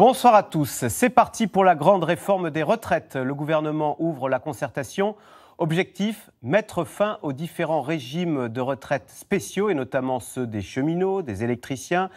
Bonsoir à tous. C'est parti pour la grande réforme des retraites. Le gouvernement ouvre la concertation. Objectif, mettre fin aux différents régimes de retraite spéciaux, et notamment ceux des cheminots, des électriciens,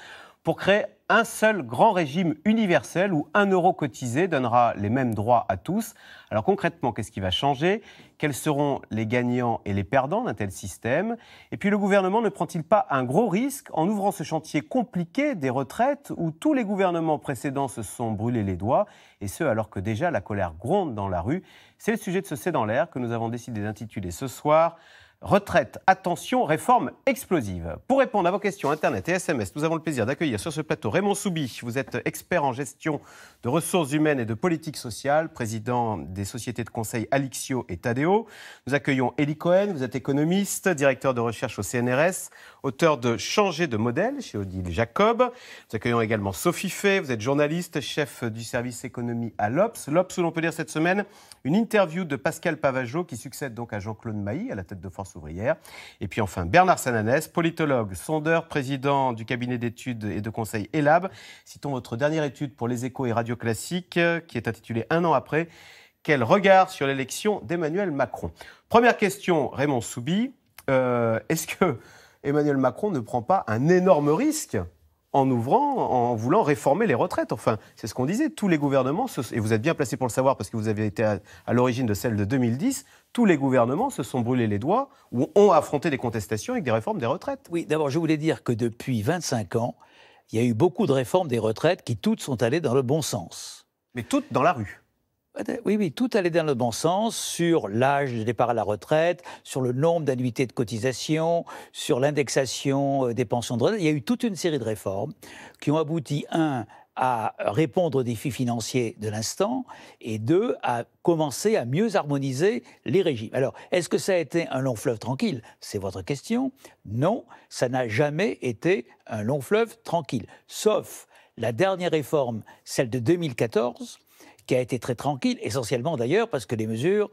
pour créer un seul grand régime universel où un euro cotisé donnera les mêmes droits à tous. Alors concrètement, qu'est-ce qui va changer Quels seront les gagnants et les perdants d'un tel système Et puis le gouvernement ne prend-il pas un gros risque en ouvrant ce chantier compliqué des retraites où tous les gouvernements précédents se sont brûlés les doigts et ce alors que déjà la colère gronde dans la rue C'est le sujet de ce C'est dans l'air que nous avons décidé d'intituler ce soir Retraite, attention, réforme explosive. Pour répondre à vos questions Internet et SMS, nous avons le plaisir d'accueillir sur ce plateau Raymond Soubi. Vous êtes expert en gestion de ressources humaines et de politique sociale, président des sociétés de conseil Alixio et Tadeo. Nous accueillons Eli Cohen, vous êtes économiste, directeur de recherche au CNRS auteur de Changer de modèle chez Odile Jacob. Nous accueillons également Sophie Fay, vous êtes journaliste, chef du service économie à l'Obs. L'Obs, où l'on peut dire cette semaine une interview de Pascal Pavageau, qui succède donc à Jean-Claude Mailly à la tête de Force ouvrière. Et puis enfin Bernard Sananès, politologue, sondeur, président du cabinet d'études et de conseil ELAB. Citons votre dernière étude pour les échos et radio classiques qui est intitulée Un an après. Quel regard sur l'élection d'Emmanuel Macron Première question, Raymond Soubi. Euh, est-ce que Emmanuel Macron ne prend pas un énorme risque en ouvrant, en voulant réformer les retraites. Enfin, c'est ce qu'on disait. Tous les gouvernements, et vous êtes bien placé pour le savoir parce que vous avez été à, l'origine de celle de 2010, tous les gouvernements se sont brûlés les doigts ou ont affronté des contestations avec des réformes des retraites. Oui, d'abord, je voulais dire que depuis 25 ans, il y a eu beaucoup de réformes des retraites qui toutes sont allées dans le bon sens. Mais toutes dans la rue. Oui, oui, tout allait dans le bon sens sur l'âge de départ à la retraite, sur le nombre d'annuités de cotisation, sur l'indexation euh, des pensions de retraite. Il y a eu toute une série de réformes qui ont abouti, un, à répondre aux défis financiers de l'instant et deux, à commencer à mieux harmoniser les régimes. Alors, est-ce que ça a été un long fleuve tranquille C'est votre question. Non, ça n'a jamais été un long fleuve tranquille, sauf la dernière réforme, celle de 2014, qui a été très tranquille, essentiellement d'ailleurs parce que les mesures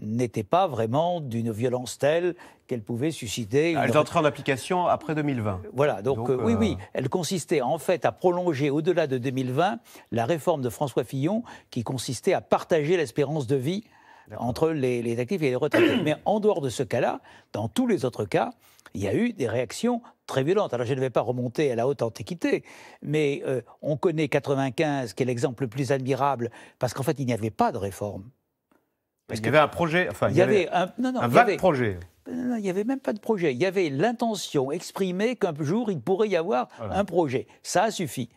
n'étaient pas vraiment d'une violence telle qu'elles pouvaient susciter. Une... Elles entraient en application après 2020. Voilà, donc, euh, oui, euh, oui, elle consistait en fait à prolonger au-delà de 2020 la réforme de François Fillon qui consistait à partager l'espérance de vie entre les, les, actifs et les retraités. Mais en dehors de ce cas-là, dans tous les autres cas, il y a eu des réactions très violentes. Alors je ne vais pas remonter à la haute antiquité, mais euh, on connaît 95, qui est l'exemple le plus admirable, parce qu'en fait, il n'y avait pas de réforme. Parce qu'il y avait un projet, enfin, il y, avait, un, vague projet. Non, il n'y avait même pas de projet. Il y avait l'intention exprimée qu'un jour, il pourrait y avoir un projet. Ça a suffi.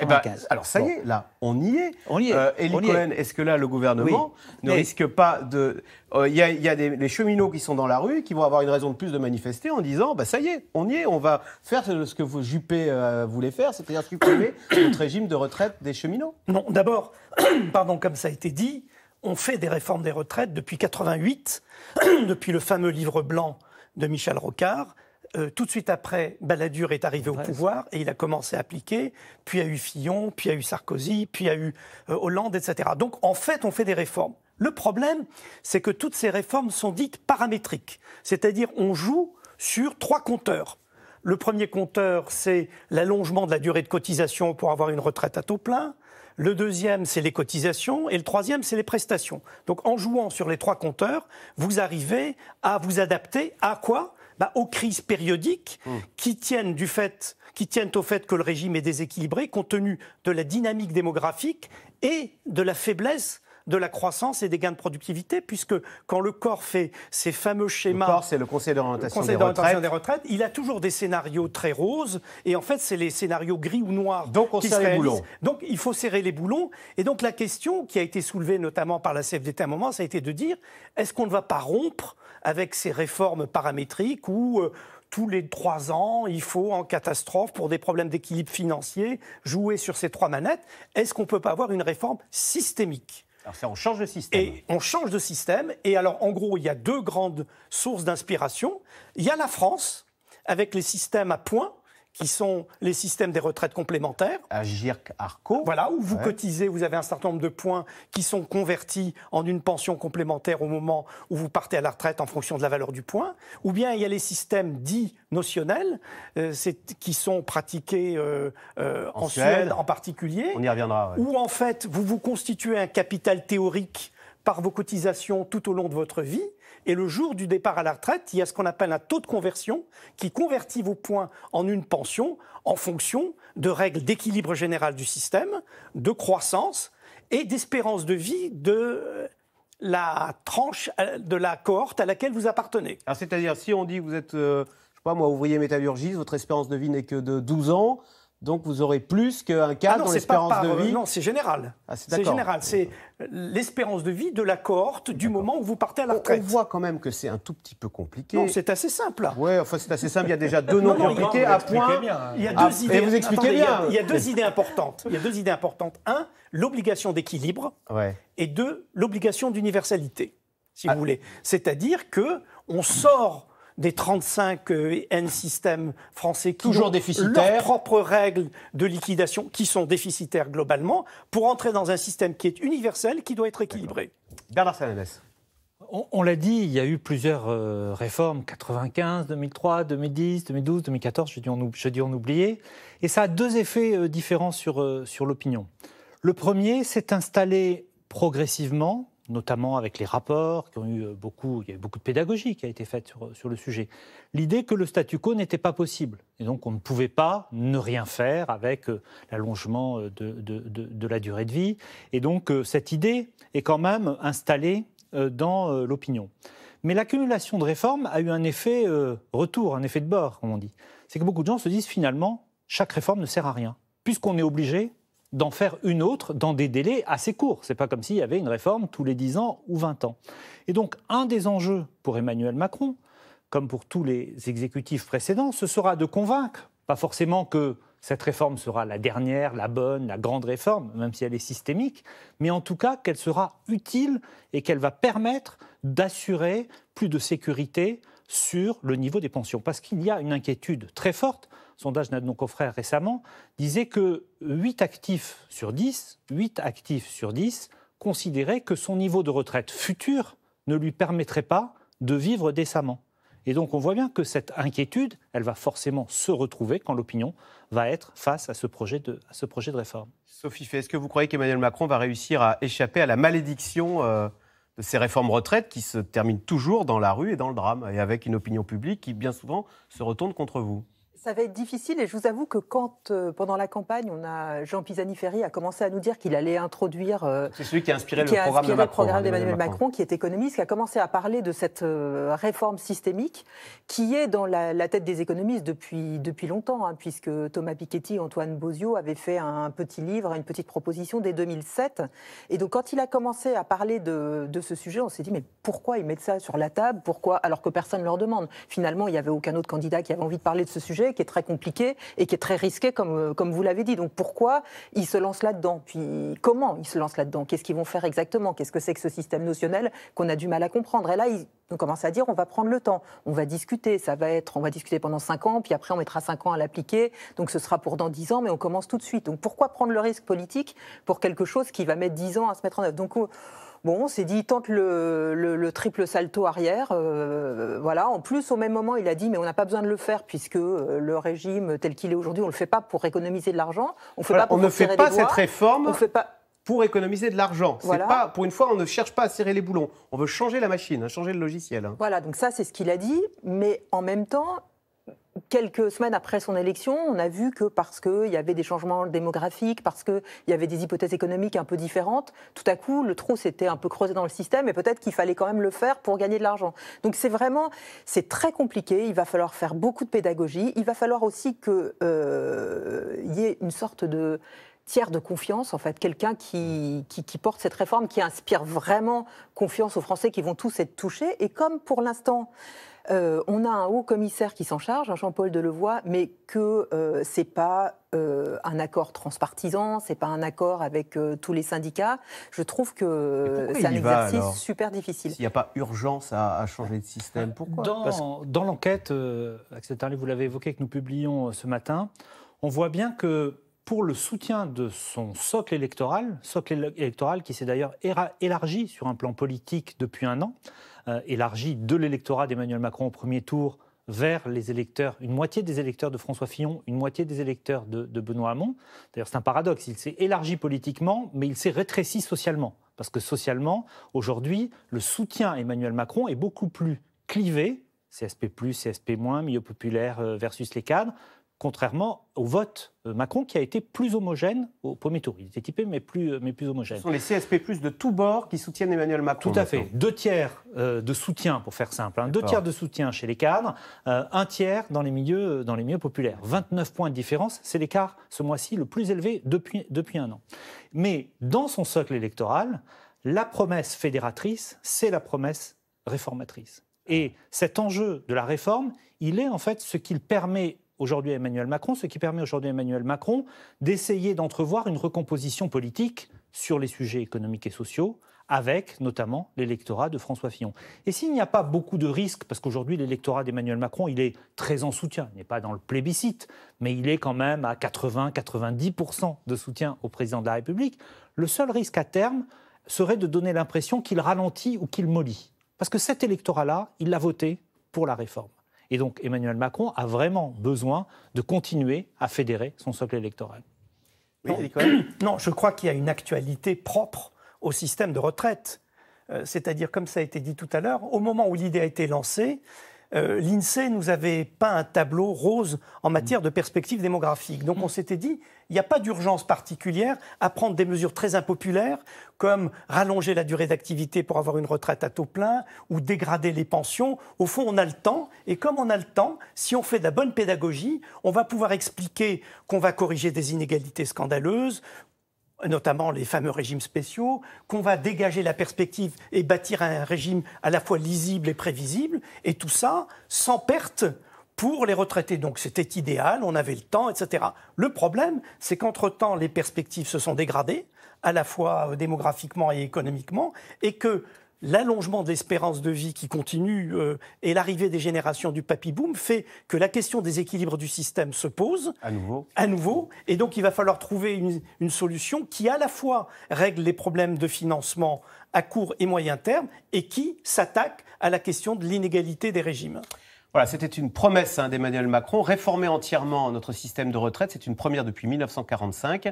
Eh ben, alors ça y est, là, on y est. On y est. Euh, Cohen, est. ce que là, le gouvernement ne risque pas de... Il euh, y a, des, cheminots qui sont dans la rue qui vont avoir une raison de plus de manifester en disant, bah ça y est, on y est, on va faire ce que vous, Juppé euh, voulait faire, c'est-à-dire supprimer notre régime de retraite des cheminots. Non, d'abord, pardon, comme ça a été dit, on fait des réformes des retraites depuis 88, depuis le fameux livre blanc de Michel Rocard, euh, tout de suite après, Balladur est arrivé au pouvoir et il a commencé à appliquer, puis il y a eu Fillon, puis il y a eu Sarkozy, puis il y a eu euh, Hollande, etc. Donc en fait, on fait des réformes. Le problème, c'est que toutes ces réformes sont dites paramétriques, c'est-à-dire on joue sur trois compteurs. Le premier compteur, c'est l'allongement de la durée de cotisation pour avoir une retraite à taux plein. Le deuxième, c'est les cotisations. Et le troisième, c'est les prestations. Donc en jouant sur les trois compteurs, vous arrivez à vous adapter à quoi bah, aux crises périodiques hum. qui tiennent du fait tiennent au fait que le régime est déséquilibré compte tenu de la dynamique démographique et de la faiblesse de la croissance et des gains de productivité, puisque quand le corps fait ces fameux schémas. Le corps, c'est le Conseil d'orientation des, retraites. Il a toujours des scénarios très roses, et en fait, c'est les scénarios gris ou noirs. qui serre les boulons. Donc, il faut serrer les boulons. Et donc, la question qui a été soulevée notamment par la CFDT à un moment, ça a été de dire est-ce qu'on ne va pas rompre avec ces réformes paramétriques où euh, tous les trois ans, il faut en catastrophe, pour des problèmes d'équilibre financier, jouer sur ces trois manettes. Est-ce qu'on ne peut pas avoir une réforme systémique alors on change de système. Et on change de système. Et alors, en gros, il y a deux grandes sources d'inspiration. Il y a la France, avec les systèmes à points, qui sont les systèmes des retraites complémentaires. Arco. Voilà, où vous cotisez, vous avez un certain nombre de points qui sont convertis en une pension complémentaire au moment où vous partez à la retraite en fonction de la valeur du point. Ou bien il y a les systèmes dits notionnels, euh, qui sont pratiqués euh, euh, en, Suède, en particulier. On y reviendra. Où en fait, vous vous constituez un capital théorique par vos cotisations tout au long de votre vie et le jour du départ à la retraite, il y a ce qu'on appelle un taux de conversion qui convertit vos points en une pension en fonction de règles d'équilibre général du système, de croissance et d'espérance de vie de euh, la tranche euh, de la cohorte à laquelle vous appartenez. c'est-à-dire si on dit que vous êtes, euh, je sais pas moi, ouvrier métallurgiste, votre espérance de vie n'est que de 12 ans, donc vous aurez plus qu'un cas ah dans l'espérance de vie. Non, c'est général. Ah, c'est général. C'est l'espérance de vie de la cohorte du moment où vous partez à la retraite. On, voit quand même que c'est un tout petit peu compliqué. Non, c'est assez simple. Oui, enfin c'est assez simple. Il y a déjà deux noms compliqués à point. Ah, il y a deux idées. vous expliquez bien. Il y, a, deux idées importantes. Il y a deux idées importantes. Un, l'obligation d'équilibre. Ouais. Et deux, l'obligation d'universalité, si vous voulez. C'est-à-dire que on sort des 35 euh, N systèmes français qui Toujours ont leurs propres règles de liquidation qui sont déficitaires globalement pour entrer dans un système qui est universel, qui doit être équilibré. Bernard Salamès. On, l'a dit, il y a eu plusieurs euh, réformes, 95, 2003, 2010, 2012, 2014, je dis, on, je dis on oubliait. Et ça a deux effets euh, différents sur, sur l'opinion. Le premier, c'est installer progressivement notamment avec les rapports qui ont eu euh, beaucoup, il y a eu beaucoup de pédagogie qui a été faite euh, sur, le sujet. L'idée que le statu quo n'était pas possible et donc on ne pouvait pas ne rien faire avec euh, l'allongement de la durée de vie. Et donc cette idée est quand même installée dans l'opinion. Mais l'accumulation de réformes a eu un effet retour, un effet de bord, comme on dit. C'est que beaucoup de gens se disent finalement, chaque réforme ne sert à rien. Puisqu'on est obligé, d'en faire une autre dans des délais assez courts. Ce n'est pas comme s'il y avait une réforme tous les 10 ans ou 20 ans. Et donc, un des enjeux pour Emmanuel Macron, comme pour tous les exécutifs précédents, ce sera de convaincre, pas forcément que cette réforme sera la dernière, la bonne, la grande réforme, même si elle est systémique, mais en tout cas qu'elle sera utile et qu'elle va permettre d'assurer plus de sécurité sur le niveau des pensions. Parce qu'il y a une inquiétude très forte sondage donc confrères récemment, disait que 8 actifs sur 10, 8 actifs sur 10 considéraient que son niveau de retraite futur ne lui permettrait pas de vivre décemment. Et donc on voit bien que cette inquiétude, elle va forcément se retrouver quand l'opinion va être face à ce projet de, réforme. Sophie Fay, est-ce que vous croyez qu'Emmanuel Macron va réussir à échapper à la malédiction euh, de ces réformes retraites qui se terminent toujours dans la rue et dans le drame, et avec une opinion publique qui bien souvent se retourne contre vous ça va être difficile et je vous avoue que quand, euh, pendant la campagne, on a Jean Pisani-Ferry a commencé à nous dire qu'il allait introduire... Euh, c'est celui qui a inspiré, le, programme hein, d'Emmanuel Macron, qui est économiste, qui a commencé à parler de cette euh, réforme systémique qui est dans la, tête des économistes depuis, depuis longtemps, hein, puisque Thomas Piketty et Antoine Bozio avaient fait un, petit livre, une petite proposition dès 2007. Et donc quand il a commencé à parler de, de ce sujet, on s'est dit mais pourquoi ils mettent ça sur la table Pourquoi Alors que personne ne leur demande. Finalement, il n'y avait aucun autre candidat qui avait envie de parler de ce sujet qui est très compliqué et qui est très risqué, comme, euh, comme vous l'avez dit. Donc pourquoi ils se lancent là-dedans Puis comment ils se lancent là-dedans Qu'est-ce qu'ils vont faire exactement Qu'est-ce que c'est que ce système notionnel qu'on a du mal à comprendre Et là, ils commencent à dire on va prendre le temps, on va discuter, ça va être, on va discuter pendant 5 ans, puis après on mettra 5 ans à l'appliquer, donc ce sera pour dans 10 ans, mais on commence tout de suite. Donc pourquoi prendre le risque politique pour quelque chose qui va mettre 10 ans à se mettre en œuvre Donc Bon, on s'est dit, il tente le, triple salto arrière. Euh, voilà. En plus, au même moment, il a dit, mais on n'a pas besoin de le faire puisque euh, le régime tel qu'il est aujourd'hui, on ne le fait pas pour économiser de l'argent. On, fait on ne fait pas cette réforme. On fait pas pour économiser de l'argent. Pas, pour une fois, on ne cherche pas à serrer les boulons. On veut changer la machine, hein, changer le logiciel. Hein. Voilà, donc ça, c'est ce qu'il a dit. Mais en même temps, quelques semaines après son élection, on a vu que parce qu'il y avait des changements démographiques, parce qu'il y avait des hypothèses économiques un peu différentes, tout à coup, le trou s'était un peu creusé dans le système et peut-être qu'il fallait quand même le faire pour gagner de l'argent. Donc c'est vraiment, c'est très compliqué, il va falloir faire beaucoup de pédagogie, il va falloir aussi qu'il euh, y ait une sorte de tiers de confiance, en fait, quelqu'un qui, porte cette réforme, qui inspire vraiment confiance aux Français qui vont tous être touchés. Et comme pour l'instant, euh, on a un haut commissaire qui s'en charge, Jean-Paul Delevoye, mais que euh, ce n'est pas euh, un accord transpartisan, c'est pas un accord avec tous les syndicats. Je trouve que c'est un exercice super difficile. il n'y a pas urgence à, changer de système, bah, pourquoi Dans, l'enquête, vous l'avez évoqué, que nous publions ce matin, on voit bien que pour le soutien de son socle électoral, socle électoral qui s'est d'ailleurs élargi sur un plan politique depuis un an, euh, élargi de l'électorat d'Emmanuel Macron au premier tour vers les électeurs, une moitié des électeurs de François Fillon, une moitié des électeurs de, de Benoît Hamon. D'ailleurs, c'est un paradoxe, il s'est élargi politiquement, mais il s'est rétréci socialement. Parce que socialement, aujourd'hui, le soutien à Emmanuel Macron est beaucoup plus clivé, CSP, CSP-, milieu populaire euh, versus les cadres, contrairement au vote Macron qui a été plus homogène au premier tour. Il était typé, mais plus, mais plus homogène. Ce sont les CSP, de tous bords qui soutiennent Emmanuel Macron. Tout à fait. Deux tiers euh, de soutien, pour faire simple. Hein. Deux tiers de soutien chez les cadres, euh, un tiers dans les, milieux, euh, dans les milieux populaires. 29 points de différence, c'est l'écart ce mois-ci le plus élevé depuis, depuis un an. Mais dans son socle électoral, la promesse fédératrice, c'est la promesse réformatrice. Et cet enjeu de la réforme, il est en fait ce qu'il permet aujourd'hui Emmanuel Macron, ce qui permet aujourd'hui Emmanuel Macron d'essayer d'entrevoir une recomposition politique sur les sujets économiques et sociaux, avec notamment l'électorat de François Fillon. Et s'il n'y a pas beaucoup de risques, parce qu'aujourd'hui l'électorat d'Emmanuel Macron, il est très en soutien, il n'est pas dans le plébiscite, mais il est quand même à 80-90% de soutien au président de la République, le seul risque à terme serait de donner l'impression qu'il ralentit ou qu'il mollit. Parce que cet électorat-là, il l'a voté pour la réforme. Et donc Emmanuel Macron a vraiment besoin de continuer à fédérer son socle électoral. non. non, je crois qu'il y a une actualité propre au système de retraite. Euh, c'est-à-dire, comme ça a été dit tout à l'heure, au moment où l'idée a été lancée, euh, l'INSEE nous avait peint un tableau rose en matière de perspective démographique. Donc on mm. s'était dit, il n'y a pas d'urgence particulière à prendre des mesures très impopulaires comme rallonger la durée d'activité pour avoir une retraite à taux plein ou dégrader les pensions. Au fond, on a le temps et comme on a le temps, si on fait de la bonne pédagogie, on va pouvoir expliquer qu'on va corriger des inégalités scandaleuses, notamment les fameux régimes spéciaux, qu'on va dégager la perspective et bâtir un régime à la fois lisible et prévisible, et tout ça sans perte pour les retraités. Donc c'était idéal, on avait le temps, etc. Le problème, c'est qu'entre-temps, les perspectives se sont dégradées, à la fois euh, démographiquement et économiquement, et que l'allongement de l'espérance de vie qui continue euh, et l'arrivée des générations du papy-boom fait que la question des équilibres du système se pose. À nouveau. À nouveau. Et donc, il va falloir trouver une solution qui, à la fois, règle les problèmes de financement à court et moyen terme et qui s'attaque à la question de l'inégalité des régimes. Voilà, c'était une promesse hein, d'Emmanuel Macron. Réformer entièrement notre système de retraite, c'est une première depuis 1945.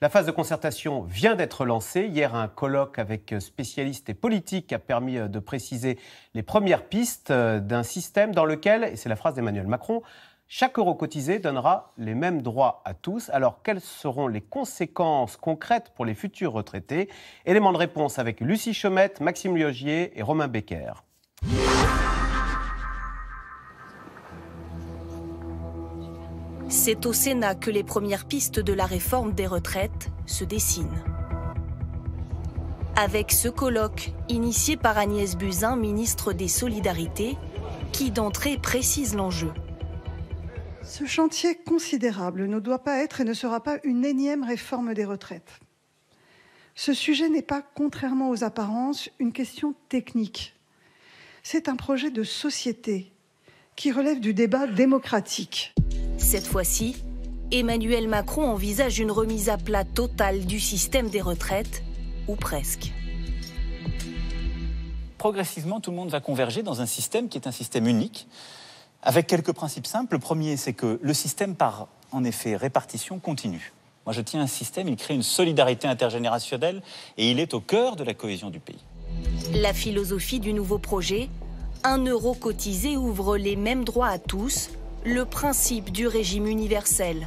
La phase de concertation vient d'être lancée. Hier, un colloque avec spécialistes et politiques a permis euh, de préciser les premières pistes euh, d'un système dans lequel, et c'est la phrase d'Emmanuel Macron, chaque euro cotisé donnera les mêmes droits à tous. Alors, quelles seront les conséquences concrètes pour les futurs retraités Élément de réponse avec Lucie Chaumette, Maxime Liogier et Romain Becker. C'est au Sénat que les premières pistes de la réforme des retraites se dessinent. Avec ce colloque, initié par Agnès Buzyn, ministre des Solidarités, qui d'entrée précise l'enjeu. Ce chantier considérable ne doit pas être et ne sera pas une énième réforme des retraites. Ce sujet n'est pas, contrairement aux apparences, une question technique. C'est un projet de société qui relève du débat démocratique. Cette fois-ci, Emmanuel Macron envisage une remise à plat totale du système des retraites, ou presque. Progressivement, tout le monde va converger dans un système qui est un système unique, avec quelques principes simples. Le premier, c'est que le système part en effet, répartition continue. Moi, je tiens un système, il crée une solidarité intergénérationnelle et il est au cœur de la cohésion du pays. La philosophie du nouveau projet un euro cotisé ouvre les mêmes droits à tous, le principe du régime universel.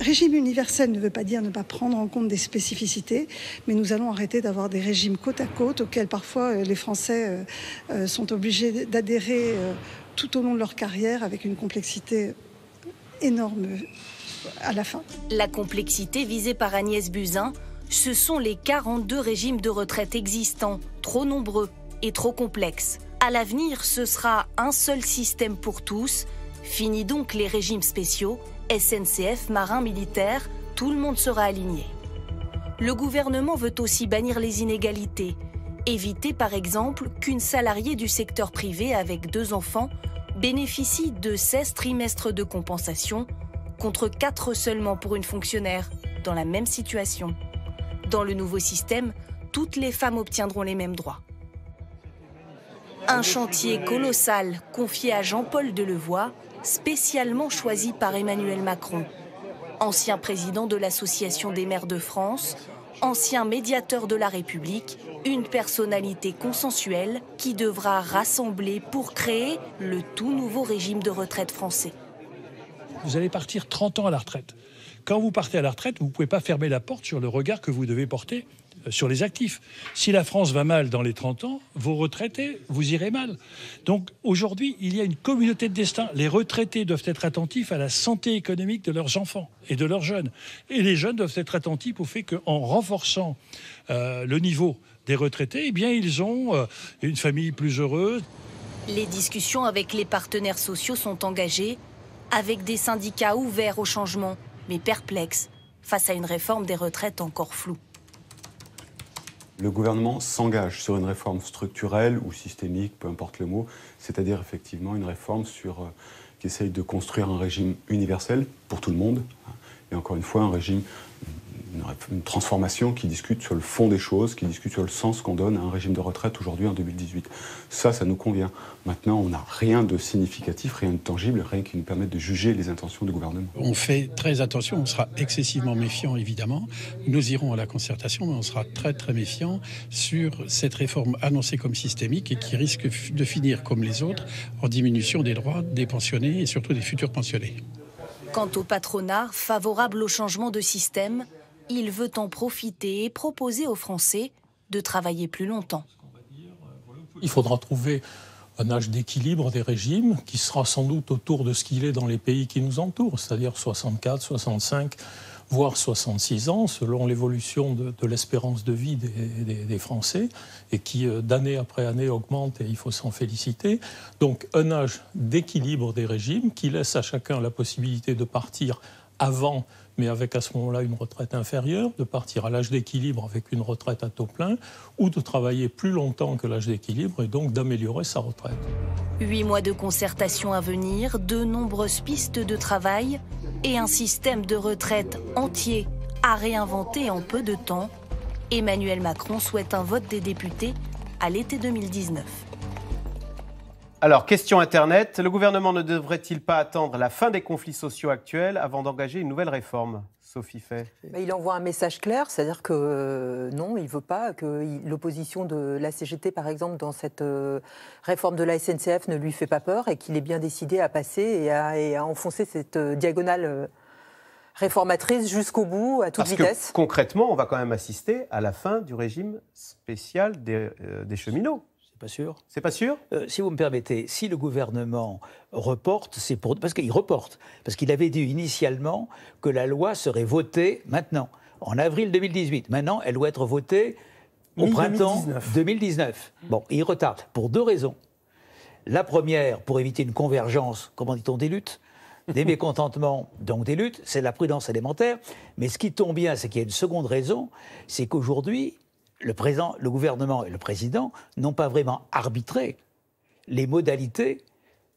Régime universel ne veut pas dire ne pas prendre en compte des spécificités, mais nous allons arrêter d'avoir des régimes côte à côte auxquels parfois euh, les Français euh, euh, sont obligés d'adhérer tout au long de leur carrière avec une complexité énorme à la fin. La complexité visée par Agnès Buzyn, ce sont les 42 régimes de retraite existants, trop nombreux trop complexe. À l'avenir, ce sera un seul système pour tous. Fini donc les régimes spéciaux, SNCF, marins, militaires, tout le monde sera aligné. Le gouvernement veut aussi bannir les inégalités. Éviter par exemple qu'une salariée du secteur privé avec deux enfants bénéficie de 16 trimestres de compensation contre 4 seulement pour une fonctionnaire dans la même situation. Dans le nouveau système, toutes les femmes obtiendront les mêmes droits. Un chantier colossal confié à Jean-Paul Delevoye, spécialement choisi par Emmanuel Macron. Ancien président de l'Association des maires de France, ancien médiateur de la République, une personnalité consensuelle qui devra rassembler pour créer le tout nouveau régime de retraite français. Vous allez partir 30 ans à la retraite. Quand vous partez à la retraite, vous ne pouvez pas fermer la porte sur le regard que vous devez porter sur les actifs. Si la France va mal dans les 30 ans, vos retraités, vous irez mal. Donc aujourd'hui, il y a une communauté de destin. Les retraités doivent être attentifs à la santé économique de leurs enfants et de leurs jeunes. Et les jeunes doivent être attentifs au fait qu'en renforçant euh, le niveau des retraités, eh bien, ils ont euh, une famille plus heureuse. Les discussions avec les partenaires sociaux sont engagées, avec des syndicats ouverts au changement, mais perplexes face à une réforme des retraites encore floue. Le gouvernement s'engage sur une réforme structurelle ou systémique, peu importe le mot, c'est-à-dire effectivement une réforme sur, euh, qui essaye de construire un régime universel pour tout le monde. Hein, et encore une fois, un régime une, transformation qui discute sur le fond des choses, qui discute sur le sens qu'on donne à un régime de retraite aujourd'hui en 2018. Ça, ça nous convient. Maintenant, on n'a rien de significatif, rien de tangible, rien qui nous permette de juger les intentions du gouvernement. On fait très attention, on sera excessivement méfiant évidemment. Nous irons à la concertation, mais on sera très très méfiant sur cette réforme annoncée comme systémique et qui risque de finir comme les autres en diminution des droits des pensionnés et surtout des futurs pensionnés. Quant au patronat, favorable au changement de système, il veut en profiter et proposer aux Français de travailler plus longtemps. Il faudra trouver un âge d'équilibre des régimes qui sera sans doute autour de ce qu'il est dans les pays qui nous entourent, c'est-à-dire 64, 65, voire 66 ans, selon l'évolution de, l'espérance de vie des, Français, et qui euh, d'année après année augmente, et il faut s'en féliciter. Donc un âge d'équilibre des régimes qui laisse à chacun la possibilité de partir avant mais avec à ce moment-là une retraite inférieure, de partir à l'âge d'équilibre avec une retraite à taux plein, ou de travailler plus longtemps que l'âge d'équilibre et donc d'améliorer sa retraite. Huit mois de concertation à venir, de nombreuses pistes de travail et un système de retraite entier à réinventer en peu de temps. Emmanuel Macron souhaite un vote des députés à l'été 2019. Alors, question Internet. Le gouvernement ne devrait-il pas attendre la fin des conflits sociaux actuels avant d'engager une nouvelle réforme Sophie Fay Il envoie un message clair, c'est-à-dire que euh, non, il ne veut pas que l'opposition de la CGT, par exemple, dans cette euh, réforme de la SNCF ne lui fait pas peur et qu'il est bien décidé à passer et à, enfoncer cette euh, diagonale réformatrice jusqu'au bout, à toute vitesse. concrètement, on va quand même assister à la fin du régime spécial des cheminots. C'est pas sûr. C'est pas sûr euh, Si vous me permettez, si le gouvernement reporte, c'est pour. Parce qu'il reporte. Parce qu'il avait dit initialement que la loi serait votée maintenant, en avril 2018. Maintenant, elle doit être votée au printemps 2019. 2019. Bon, il retarde pour deux raisons. La première, pour éviter une convergence, comment dit-on, des luttes des mécontentements, donc des luttes, c'est la prudence élémentaire. Mais ce qui tombe bien, c'est qu'il y a une seconde raison, c'est qu'aujourd'hui, le, le gouvernement et le président n'ont pas vraiment arbitré les modalités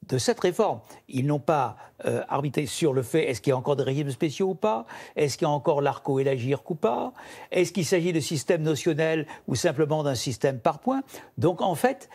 de cette réforme. Ils n'ont pas euh, arbitré sur le fait est-ce qu'il y a encore des régimes spéciaux ou pas, est-ce qu'il y a encore l'ARCO et l'agir ou pas, est-ce qu'il s'agit de système notionnel ou simplement d'un système par points. Donc en fait,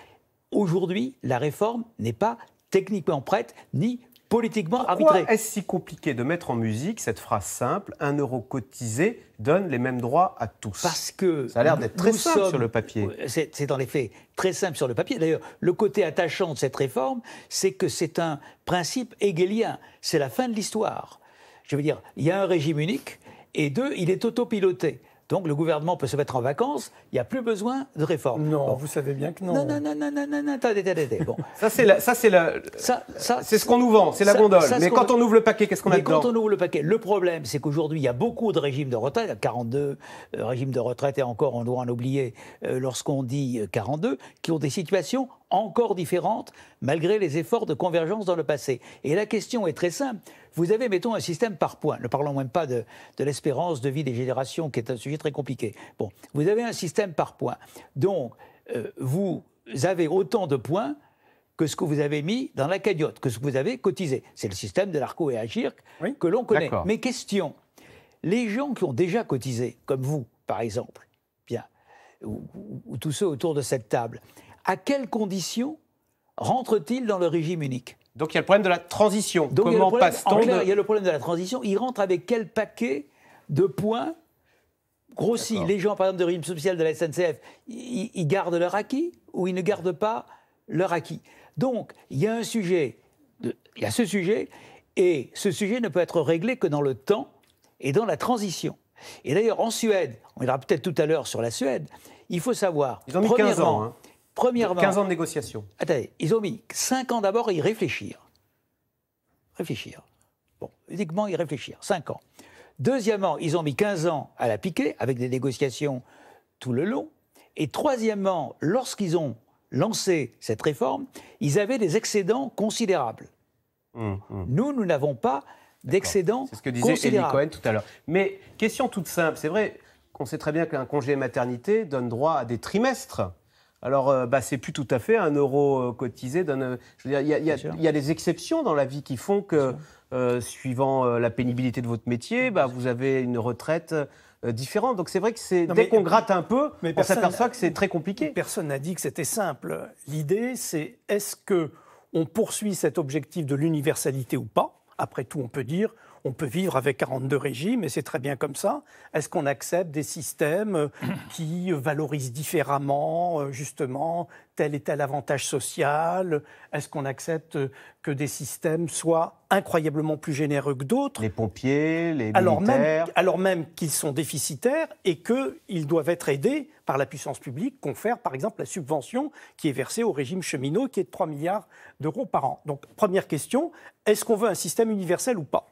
aujourd'hui, la réforme n'est pas techniquement prête ni politiquement Pourquoi Est-ce si compliqué de mettre en musique cette phrase simple Un euro cotisé donne les mêmes droits à tous Parce que. Ça a l'air d'être très simple sur le papier. C'est en effet très simple sur le papier. D'ailleurs, le côté attachant de cette réforme, c'est que c'est un principe hegelien. C'est la fin de l'histoire. Je veux dire, il y a un régime unique et deux, il est autopiloté. Donc le gouvernement peut se mettre en vacances, il n'y a plus besoin de réforme. Non, vous savez bien que non. Non, non, non, non, non, non, non, attendez, non, Bon. ça, c'est la, ça, c'est ça, ça, c'est ce qu'on nous vend, c'est la gondole. mais quand on ouvre le paquet, qu'est-ce qu'on a dedans quand on ouvre le paquet, le problème, c'est qu'aujourd'hui, il y a beaucoup de régimes de retraite, 42 euh, régimes de retraite, et encore, on doit en oublier euh, lorsqu'on dit 42, euh, qui ont des situations encore différentes malgré les efforts de convergence dans le passé. Et la question est très simple. Vous avez, mettons, un système par points. Ne parlons même pas de, l'espérance de vie des générations, qui est un sujet très compliqué. Bon, vous avez un système par points. Donc, euh, vous avez autant de points que ce que vous avez mis dans la cagnotte, que ce que vous avez cotisé. C'est le système de l'ARCO et Agirc que l'on connaît. Mais question, les gens qui ont déjà cotisé, comme vous, par exemple, bien, ou, ou tous ceux autour de cette table, à quelles conditions rentre-t-il dans le régime unique Donc il y a le problème de la transition. Comment passe-t-on Il y a le problème de la transition. Il rentre avec quel paquet de points grossis Les gens, par exemple, de régime social de la SNCF, ils, gardent leur acquis ou ils ne gardent pas leur acquis Donc il y a un sujet, il y a ce sujet, et ce sujet ne peut être réglé que dans le temps et dans la transition. Et d'ailleurs, en Suède, on ira peut-être tout à l'heure sur la Suède, il faut savoir. Ils ont mis 15 ans. Hein. Premièrement. 15 ans de négociation. Attendez, ils ont mis 5 ans d'abord à y réfléchir. Réfléchir. Bon, uniquement y réfléchir. 5 ans. Deuxièmement, ils ont mis 15 ans à la piquer, avec des négociations tout le long. Et troisièmement, lorsqu'ils ont lancé cette réforme, ils avaient des excédents considérables. Hum, hum. Nous, nous n'avons pas d'excédents considérables. C'est ce que disait Elie Cohen tout à l'heure. Mais question toute simple, c'est vrai qu'on sait très bien qu'un congé maternité donne droit à des trimestres. Alors, euh, bah, c'est plus tout à fait un euro cotisé. Il y, a des exceptions dans la vie qui font que, euh, suivant euh, la pénibilité de votre métier, bah, vous avez une retraite différente. Donc, c'est vrai que c'est, dès qu'on gratte un peu, mais on s'aperçoit que c'est très compliqué. Personne n'a dit que c'était simple. L'idée, c'est est-ce que on poursuit cet objectif de l'universalité ou pas Après tout, on peut dire on peut vivre avec 42 régimes et c'est très bien comme ça. Est-ce qu'on accepte des systèmes euh, qui valorisent différemment, euh, justement, tel et tel avantage social Est-ce qu'on accepte euh, que des systèmes soient incroyablement plus généreux que d'autres Les pompiers, les militaires Alors même, alors même qu'ils sont déficitaires et qu'ils doivent être aidés par la puissance publique, confère par exemple la subvention qui est versée au régime cheminot qui est de 3 milliards d'euros par an. Donc première question, est-ce qu'on veut un système universel ou pas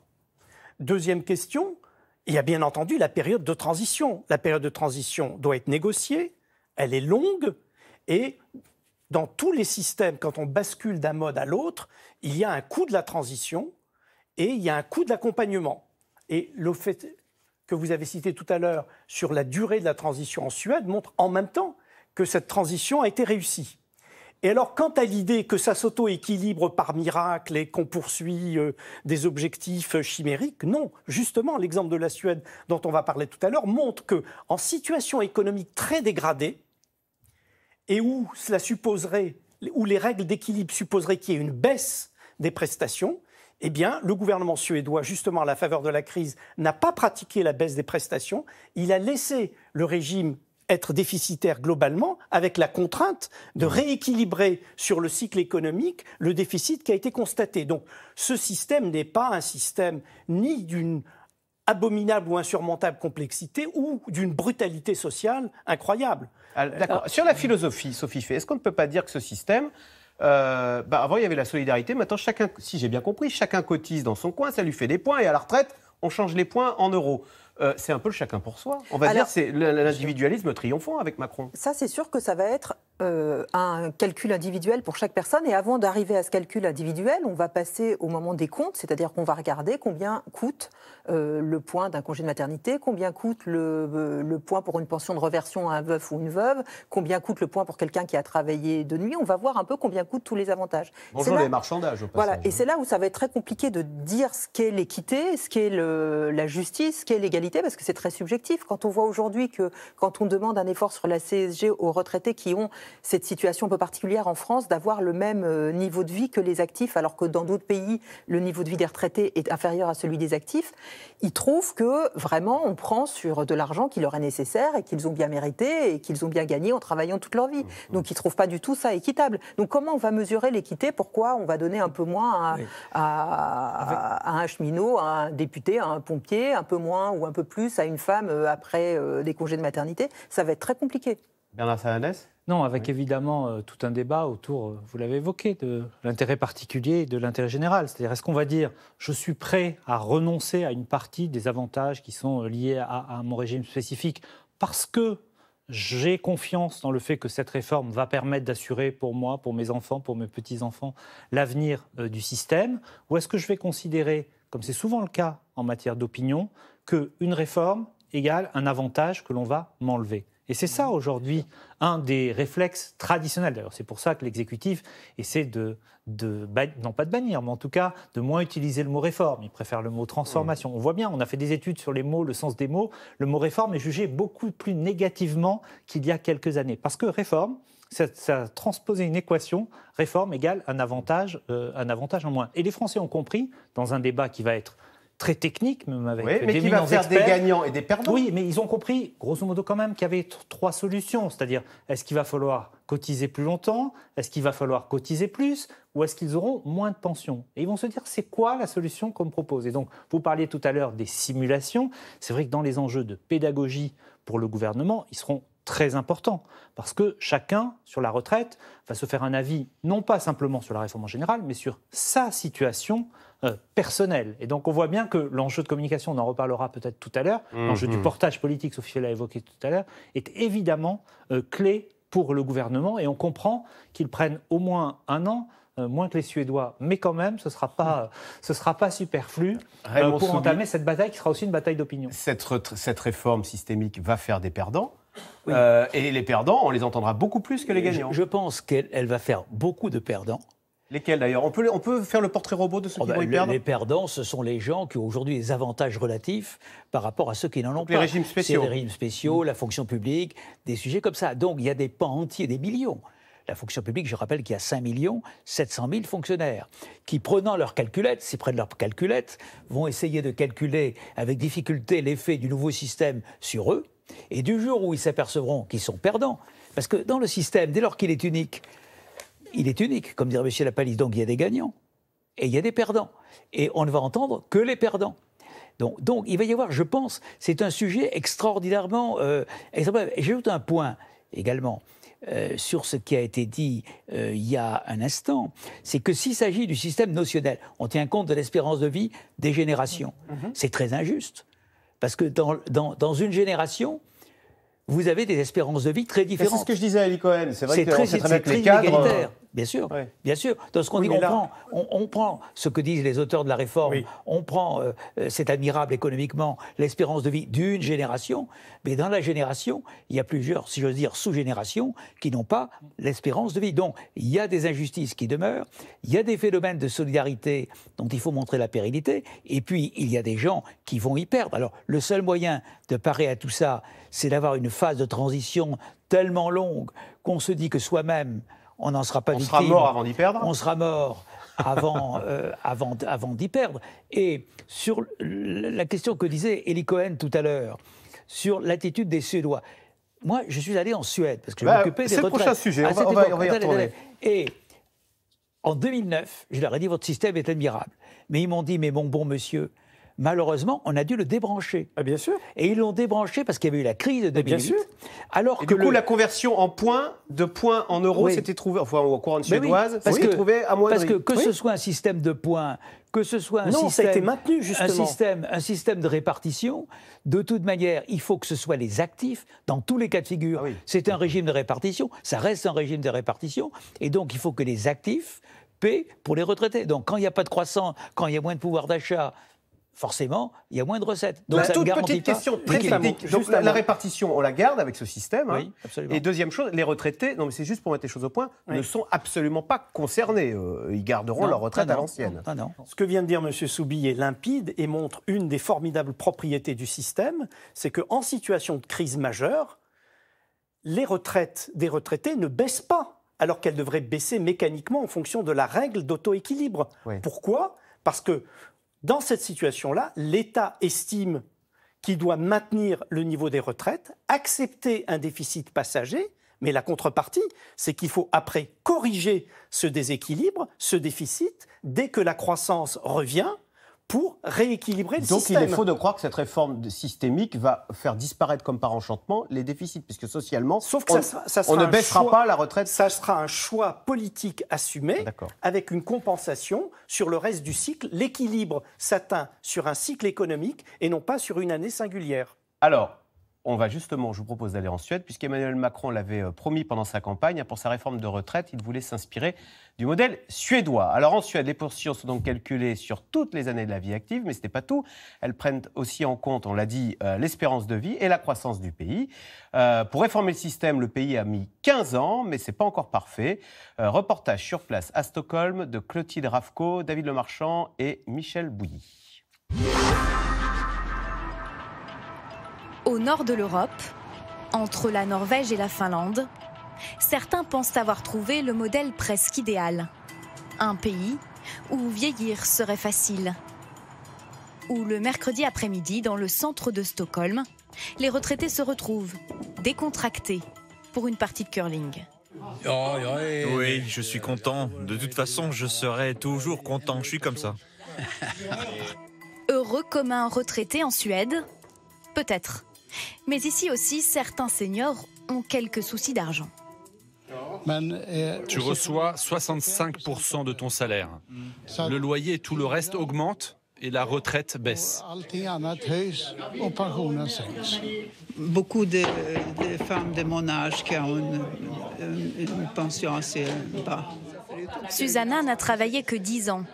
Deuxième question, il y a bien entendu la période de transition. La période de transition doit être négociée, elle est longue, et dans tous les systèmes, quand on bascule d'un mode à l'autre, il y a un coût de la transition et il y a un coût de l'accompagnement. Et le fait que vous avez cité tout à l'heure sur la durée de la transition en Suède montre en même temps que cette transition a été réussie. Et alors, quant à l'idée que ça s'auto-équilibre par miracle et qu'on poursuit euh, des objectifs euh, chimériques, non. Justement, l'exemple de la Suède dont on va parler tout à l'heure montre que, en situation économique très dégradée, et où cela supposerait, où les règles d'équilibre supposeraient qu'il y ait une baisse des prestations, eh bien, le gouvernement suédois, justement à la faveur de la crise, n'a pas pratiqué la baisse des prestations. Il a laissé le régime être déficitaire globalement avec la contrainte de mmh. rééquilibrer sur le cycle économique le déficit qui a été constaté. Donc ce système n'est pas un système ni d'une abominable ou insurmontable complexité ou d'une brutalité sociale incroyable. Ah, d'accord. Euh, sur la euh, philosophie, Sophie Fay, est-ce qu'on ne peut pas dire que ce système, euh, bah, avant il y avait la solidarité, maintenant chacun, si j'ai bien compris, chacun cotise dans son coin, ça lui fait des points et à la retraite, on change les points en euros. Euh, c'est un peu le chacun pour soi. On va dire c'est l'individualisme triomphant avec Macron. Ça, c'est sûr que ça va être euh, un calcul individuel pour chaque personne. Et avant d'arriver à ce calcul individuel, on va passer au moment des comptes, c'est-à-dire qu'on va regarder combien coûte euh, le point d'un congé de maternité, combien coûte le, euh, le, point pour une pension de reversion à un veuf ou une veuve, combien coûte le point pour quelqu'un qui a travaillé de nuit. On va voir un peu combien coûtent tous les avantages. les marchandages. Voilà, et hein. c'est là où ça va être très compliqué de dire ce qu'est l'équité, ce qu'est la justice, ce qu'est l'égalité, parce que c'est très subjectif. Quand on voit aujourd'hui que quand on demande un effort sur la CSG aux retraités qui ont cette situation un peu particulière en France d'avoir le même euh, niveau de vie que les actifs, alors que dans d'autres pays, le niveau de vie des retraités est inférieur à celui des actifs. Ils trouvent que vraiment, on prend sur de l'argent qui leur est nécessaire et qu'ils ont bien mérité et qu'ils ont bien gagné en travaillant toute leur vie. Mmh, mmh. Donc ils ne trouvent pas du tout ça équitable. Donc comment on va mesurer l'équité Pourquoi on va donner un peu moins à, un cheminot, à un député, à un pompier, un peu moins ou un peu plus à une femme euh, après euh, des congés de maternité Ça va être très compliqué. Bernard Salanès non, avec évidemment euh, tout un débat autour, euh, vous l'avez évoqué, de l'intérêt particulier et de l'intérêt général. C'est-à-dire, est-ce qu'on va dire je suis prêt à renoncer à une partie des avantages qui sont euh, liés à, mon régime spécifique parce que j'ai confiance dans le fait que cette réforme va permettre d'assurer pour moi, pour mes enfants, pour mes petits-enfants, l'avenir du système Ou est-ce que je vais considérer, comme c'est souvent le cas en matière d'opinion, qu'une réforme égale un avantage que l'on va m'enlever et c'est ça aujourd'hui un des réflexes traditionnels. D'ailleurs, c'est pour ça que l'exécutif essaie de, non pas de bannir, mais en tout cas de moins utiliser le mot réforme. Il préfère le mot transformation. On voit bien, on a fait des études sur les mots, le sens des mots. Le mot réforme est jugé beaucoup plus négativement qu'il y a quelques années. Parce que réforme, ça, ça transposait une équation, réforme égale un avantage, euh, un avantage en moins. Et les Français ont compris, dans un débat qui va être très technique, même avec oui, mais qui va faire des gagnants et des perdants. Oui, mais ils ont compris, grosso modo quand même, qu'il y avait trois solutions. C'est-à-dire, est-ce qu'il va falloir cotiser plus longtemps Est-ce qu'il va falloir cotiser plus Ou est-ce qu'ils auront moins de pensions Et ils vont se dire, c'est quoi la solution qu'on me propose Et donc, vous parliez tout à l'heure des simulations. C'est vrai que dans les enjeux de pédagogie pour le gouvernement, ils seront très important, parce que chacun, sur la retraite, va se faire un avis, non pas simplement sur la réforme en général, mais sur sa situation euh, personnelle. Et donc on voit bien que l'enjeu de communication, on en reparlera peut-être tout à l'heure, mhm. l'enjeu du portage politique, Sophie l'a évoqué tout à l'heure, est évidemment euh, clé pour le gouvernement, et on comprend qu'il prenne au moins un an euh, moins que les Suédois, mais quand même, ce ne sera, pas, ce sera pas superflu pour entamer cette bataille qui sera aussi une bataille d'opinion. Cette, cette réforme systémique va faire des perdants, euh, et les perdants, on les entendra beaucoup plus que les gagnants. Je, pense qu'elle va faire beaucoup de perdants. Lesquels d'ailleurs on peut, on peut faire le portrait robot de ceux oh qui bah, Les perdants, ce sont les gens qui ont aujourd'hui des avantages relatifs par rapport à ceux qui n'en ont pas. Les régimes spéciaux. Les régimes spéciaux, la fonction publique, des sujets comme ça. Donc il y a des pans entiers, des millions. La fonction publique, je rappelle qu'il y a 5 millions 700 000 fonctionnaires qui, prenant leur calculette, s'ils prennent leur calculette, vont essayer de calculer avec difficulté l'effet du nouveau système sur eux et du jour où ils s'apercevront qu'ils sont perdants, parce que dans le système, dès lors qu'il est unique, il est unique, comme dirait M. Lapalisse, donc il y a des gagnants et il y a des perdants. Et on ne va entendre que les perdants. Donc, il va y avoir, je pense, c'est un sujet extraordinairement... Euh, J'ajoute un point également. Euh, sur ce qui a été dit euh, il y a un instant, c'est que s'il s'agit du système notionnel, on tient compte de l'espérance de vie des générations. Mhm. C'est très injuste. Parce que dans, une génération, vous avez des espérances de vie très différentes. C'est ce que je disais à Eli Cohen. C'est vrai que très, très, bien sûr. Bien sûr. Dans ce qu'on dit, on, prend, ce que disent les auteurs de la réforme, on prend, euh, euh, c'est admirable économiquement, l'espérance de vie d'une génération, mais dans la génération, il y a plusieurs, si j'ose dire, sous-générations qui n'ont pas l'espérance de vie. Donc, il y a des injustices qui demeurent, il y a des phénomènes de solidarité dont il faut montrer la pérennité, et puis il y a des gens qui vont y perdre. Alors, le seul moyen de parer à tout ça, c'est d'avoir une phase de transition tellement longue qu'on se dit que soi-même, on n'en sera pas victime. On sera mort avant d'y perdre On sera mort avant, euh, avant, avant d'y perdre. Et sur la question que disait Eli Cohen tout à l'heure, sur l'attitude des Suédois. Moi, je suis allé en Suède parce que je bah, m'occupais des C'est le prochain sujet, on va, y Et en 2009, je leur ai dit votre système est admirable. Mais ils m'ont dit mais mon bon monsieur, malheureusement, on a dû le débrancher. Ah, bien sûr. Et ils l'ont débranché parce qu'il y avait eu la crise de 2008. Bien sûr. Alors que du coup, la conversion en points, de points en euros, s'était trouvé, enfin, en couronne suédoise, oui, parce que, trouvé à Parce que que ce soit un système de points, que ce soit un, non, système, ça a été maintenu, un système, un système, de répartition, de toute manière, il faut que ce soit les actifs dans tous les cas de figure. Ah C'est un régime de répartition, ça reste un régime de répartition, et donc il faut que les actifs paient pour les retraités. Donc quand il n'y a pas de croissance, quand il y a moins de pouvoir d'achat, forcément, il y a moins de recettes. Donc, la bah, toute petite question très la, répartition, on la garde avec ce système. Hein. Et deuxième chose, les retraités, non mais c'est juste pour mettre les choses au point, ne sont absolument pas concernés. Euh, ils garderont leur retraite ah à l'ancienne. Ah ce que vient de dire M. Soubi est limpide et montre une des formidables propriétés du système, c'est qu'en situation de crise majeure, les retraites des retraités ne baissent pas, alors qu'elles devraient baisser mécaniquement en fonction de la règle d'auto-équilibre. Pourquoi Parce que dans cette situation-là, l'État estime qu'il doit maintenir le niveau des retraites, accepter un déficit passager, mais la contrepartie, c'est qu'il faut après corriger ce déséquilibre, ce déficit, dès que la croissance revient, pour rééquilibrer le Donc système. Donc il est faux de croire que cette réforme systémique va faire disparaître comme par enchantement les déficits, puisque socialement, on, ne baissera pas la retraite. Ça sera un choix politique assumé, avec une compensation sur le reste du cycle. L'équilibre s'atteint sur un cycle économique et non pas sur une année singulière. Alors, on va justement, je vous propose d'aller en Suède, puisqu'Emmanuel Macron l'avait euh, promis pendant sa campagne, hein, pour sa réforme de retraite, il voulait s'inspirer du modèle suédois. Alors en Suède, les portions sont donc calculées sur toutes les années de la vie active, mais ce n'est pas tout. Elles prennent aussi en compte, on l'a dit, euh, l'espérance de vie et la croissance du pays. Euh, pour réformer le système, le pays a mis 15 ans, mais ce n'est pas encore parfait. reportage sur place à Stockholm de Clotilde Ravko, David Lemarchand et Michel Bouilly. Au nord de l'Europe, entre la Norvège et la Finlande, certains pensent avoir trouvé le modèle presque idéal. Un pays où vieillir serait facile. Où le mercredi après-midi, dans le centre de Stockholm, les retraités se retrouvent, décontractés, pour une partie de curling. Oui, je suis content. De toute façon, je serai toujours content. Je suis comme ça. Heureux comme un retraité en Suède Peut-être. Mais ici aussi, certains seniors ont quelques soucis d'argent. Eh, tu reçois 65% de ton salaire. Le loyer et tout le reste augmentent et la retraite baisse. Beaucoup de, femmes de mon âge qui ont une, pension assez euh, bas. Susanna n'a travaillé que 10 ans.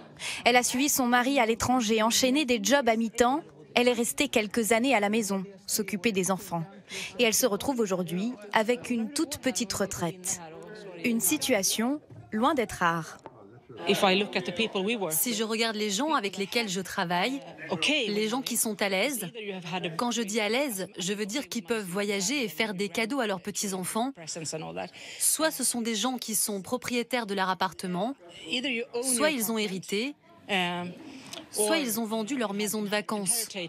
Elle a suivi son mari à l'étranger, enchaîné des jobs à mi-temps elle est restée quelques années à la maison, s'occuper des enfants. Et elle se retrouve aujourd'hui avec une toute petite retraite. Une situation loin d'être rare. Si je regarde les gens avec lesquels je travaille, les gens qui sont à l'aise, quand je dis à l'aise, je veux dire qu'ils peuvent voyager et faire des cadeaux à leurs petits-enfants. Soit ce sont des gens qui sont propriétaires de leur appartement, soit ils ont hérité soit ils ont vendu leur maison de vacances. Si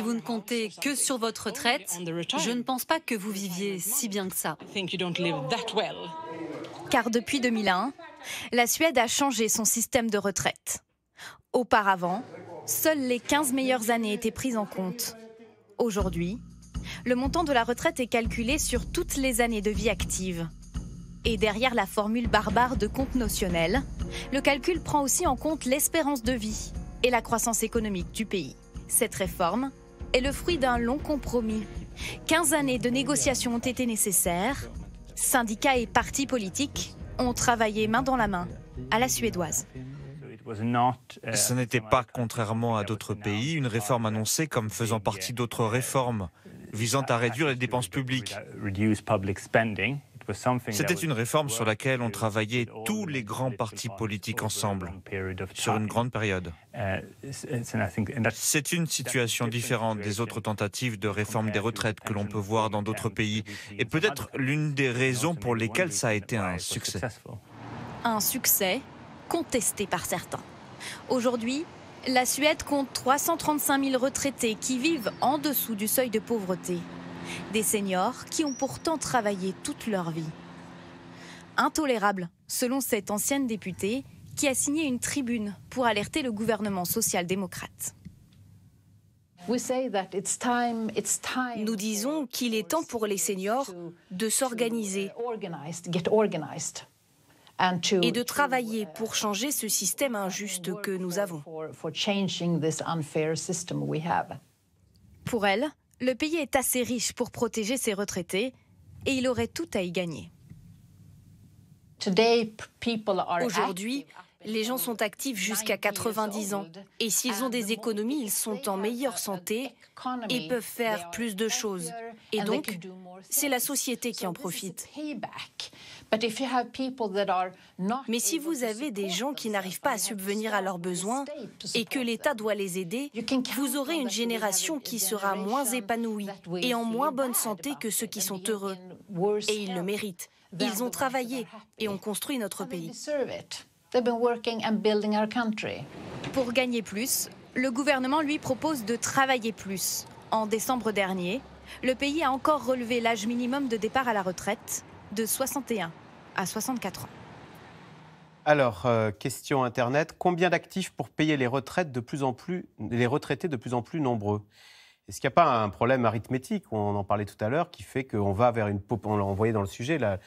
vous ne comptez que sur votre retraite, je ne pense pas que vous viviez si bien que ça. Car depuis 2001, la Suède a changé son système de retraite. Auparavant, seules les 15 meilleures années étaient prises en compte. Aujourd'hui, le montant de la retraite est calculé sur toutes les années de vie active et derrière la formule barbare de compte notionnel, le calcul prend aussi en compte l'espérance de vie et la croissance économique du pays. Cette réforme est le fruit d'un long compromis. 15 années de négociations ont été nécessaires. Syndicats et partis politiques ont travaillé main dans la main à la suédoise. Ce n'était pas, contrairement à d'autres pays, une réforme annoncée comme faisant partie d'autres réformes visant à réduire les dépenses publiques. C'était une réforme sur laquelle on travaillait tous les grands partis politiques ensemble, sur une grande période. C'est une situation différente des autres tentatives de réforme des retraites que l'on peut voir dans d'autres pays, et peut-être l'une des raisons pour lesquelles ça a été un succès. Un succès contesté par certains. Aujourd'hui, la Suède compte 335 000 retraités qui vivent en dessous du seuil de pauvreté. Des seniors qui ont pourtant travaillé toute leur vie. Intolérable, selon cette ancienne députée qui a signé une tribune pour alerter le gouvernement social-démocrate. Nous disons qu'il est temps pour les seniors de s'organiser et de travailler uh, pour changer ce système injuste que nous avons. Pour elle, le pays est assez riche pour protéger ses retraités et il aurait tout à y gagner. Aujourd'hui, les gens sont actifs jusqu'à 90 ans et s'ils ont des économies, ils sont en meilleure santé et peuvent faire plus de choses. Et donc, c'est la société qui en profite. Mais si vous avez des gens qui n'arrivent pas à subvenir à leurs besoins et que l'État doit les aider, vous aurez une génération qui sera moins épanouie et en moins bonne santé que ceux qui sont heureux. Et ils le méritent. Ils ont travaillé et ont construit notre pays. Pour gagner plus, le gouvernement lui propose de travailler plus. En décembre dernier, le pays a encore relevé l'âge minimum de départ à la retraite de 61 à 64 ans. Alors, euh, question Internet, combien d'actifs pour payer les, retraites de plus en plus, les retraités de plus en plus nombreux Est-ce qu'il n'y a pas un problème arithmétique, on en parlait tout à l'heure, qui fait qu'on va vers une... On l'a envoyé dans le sujet, la,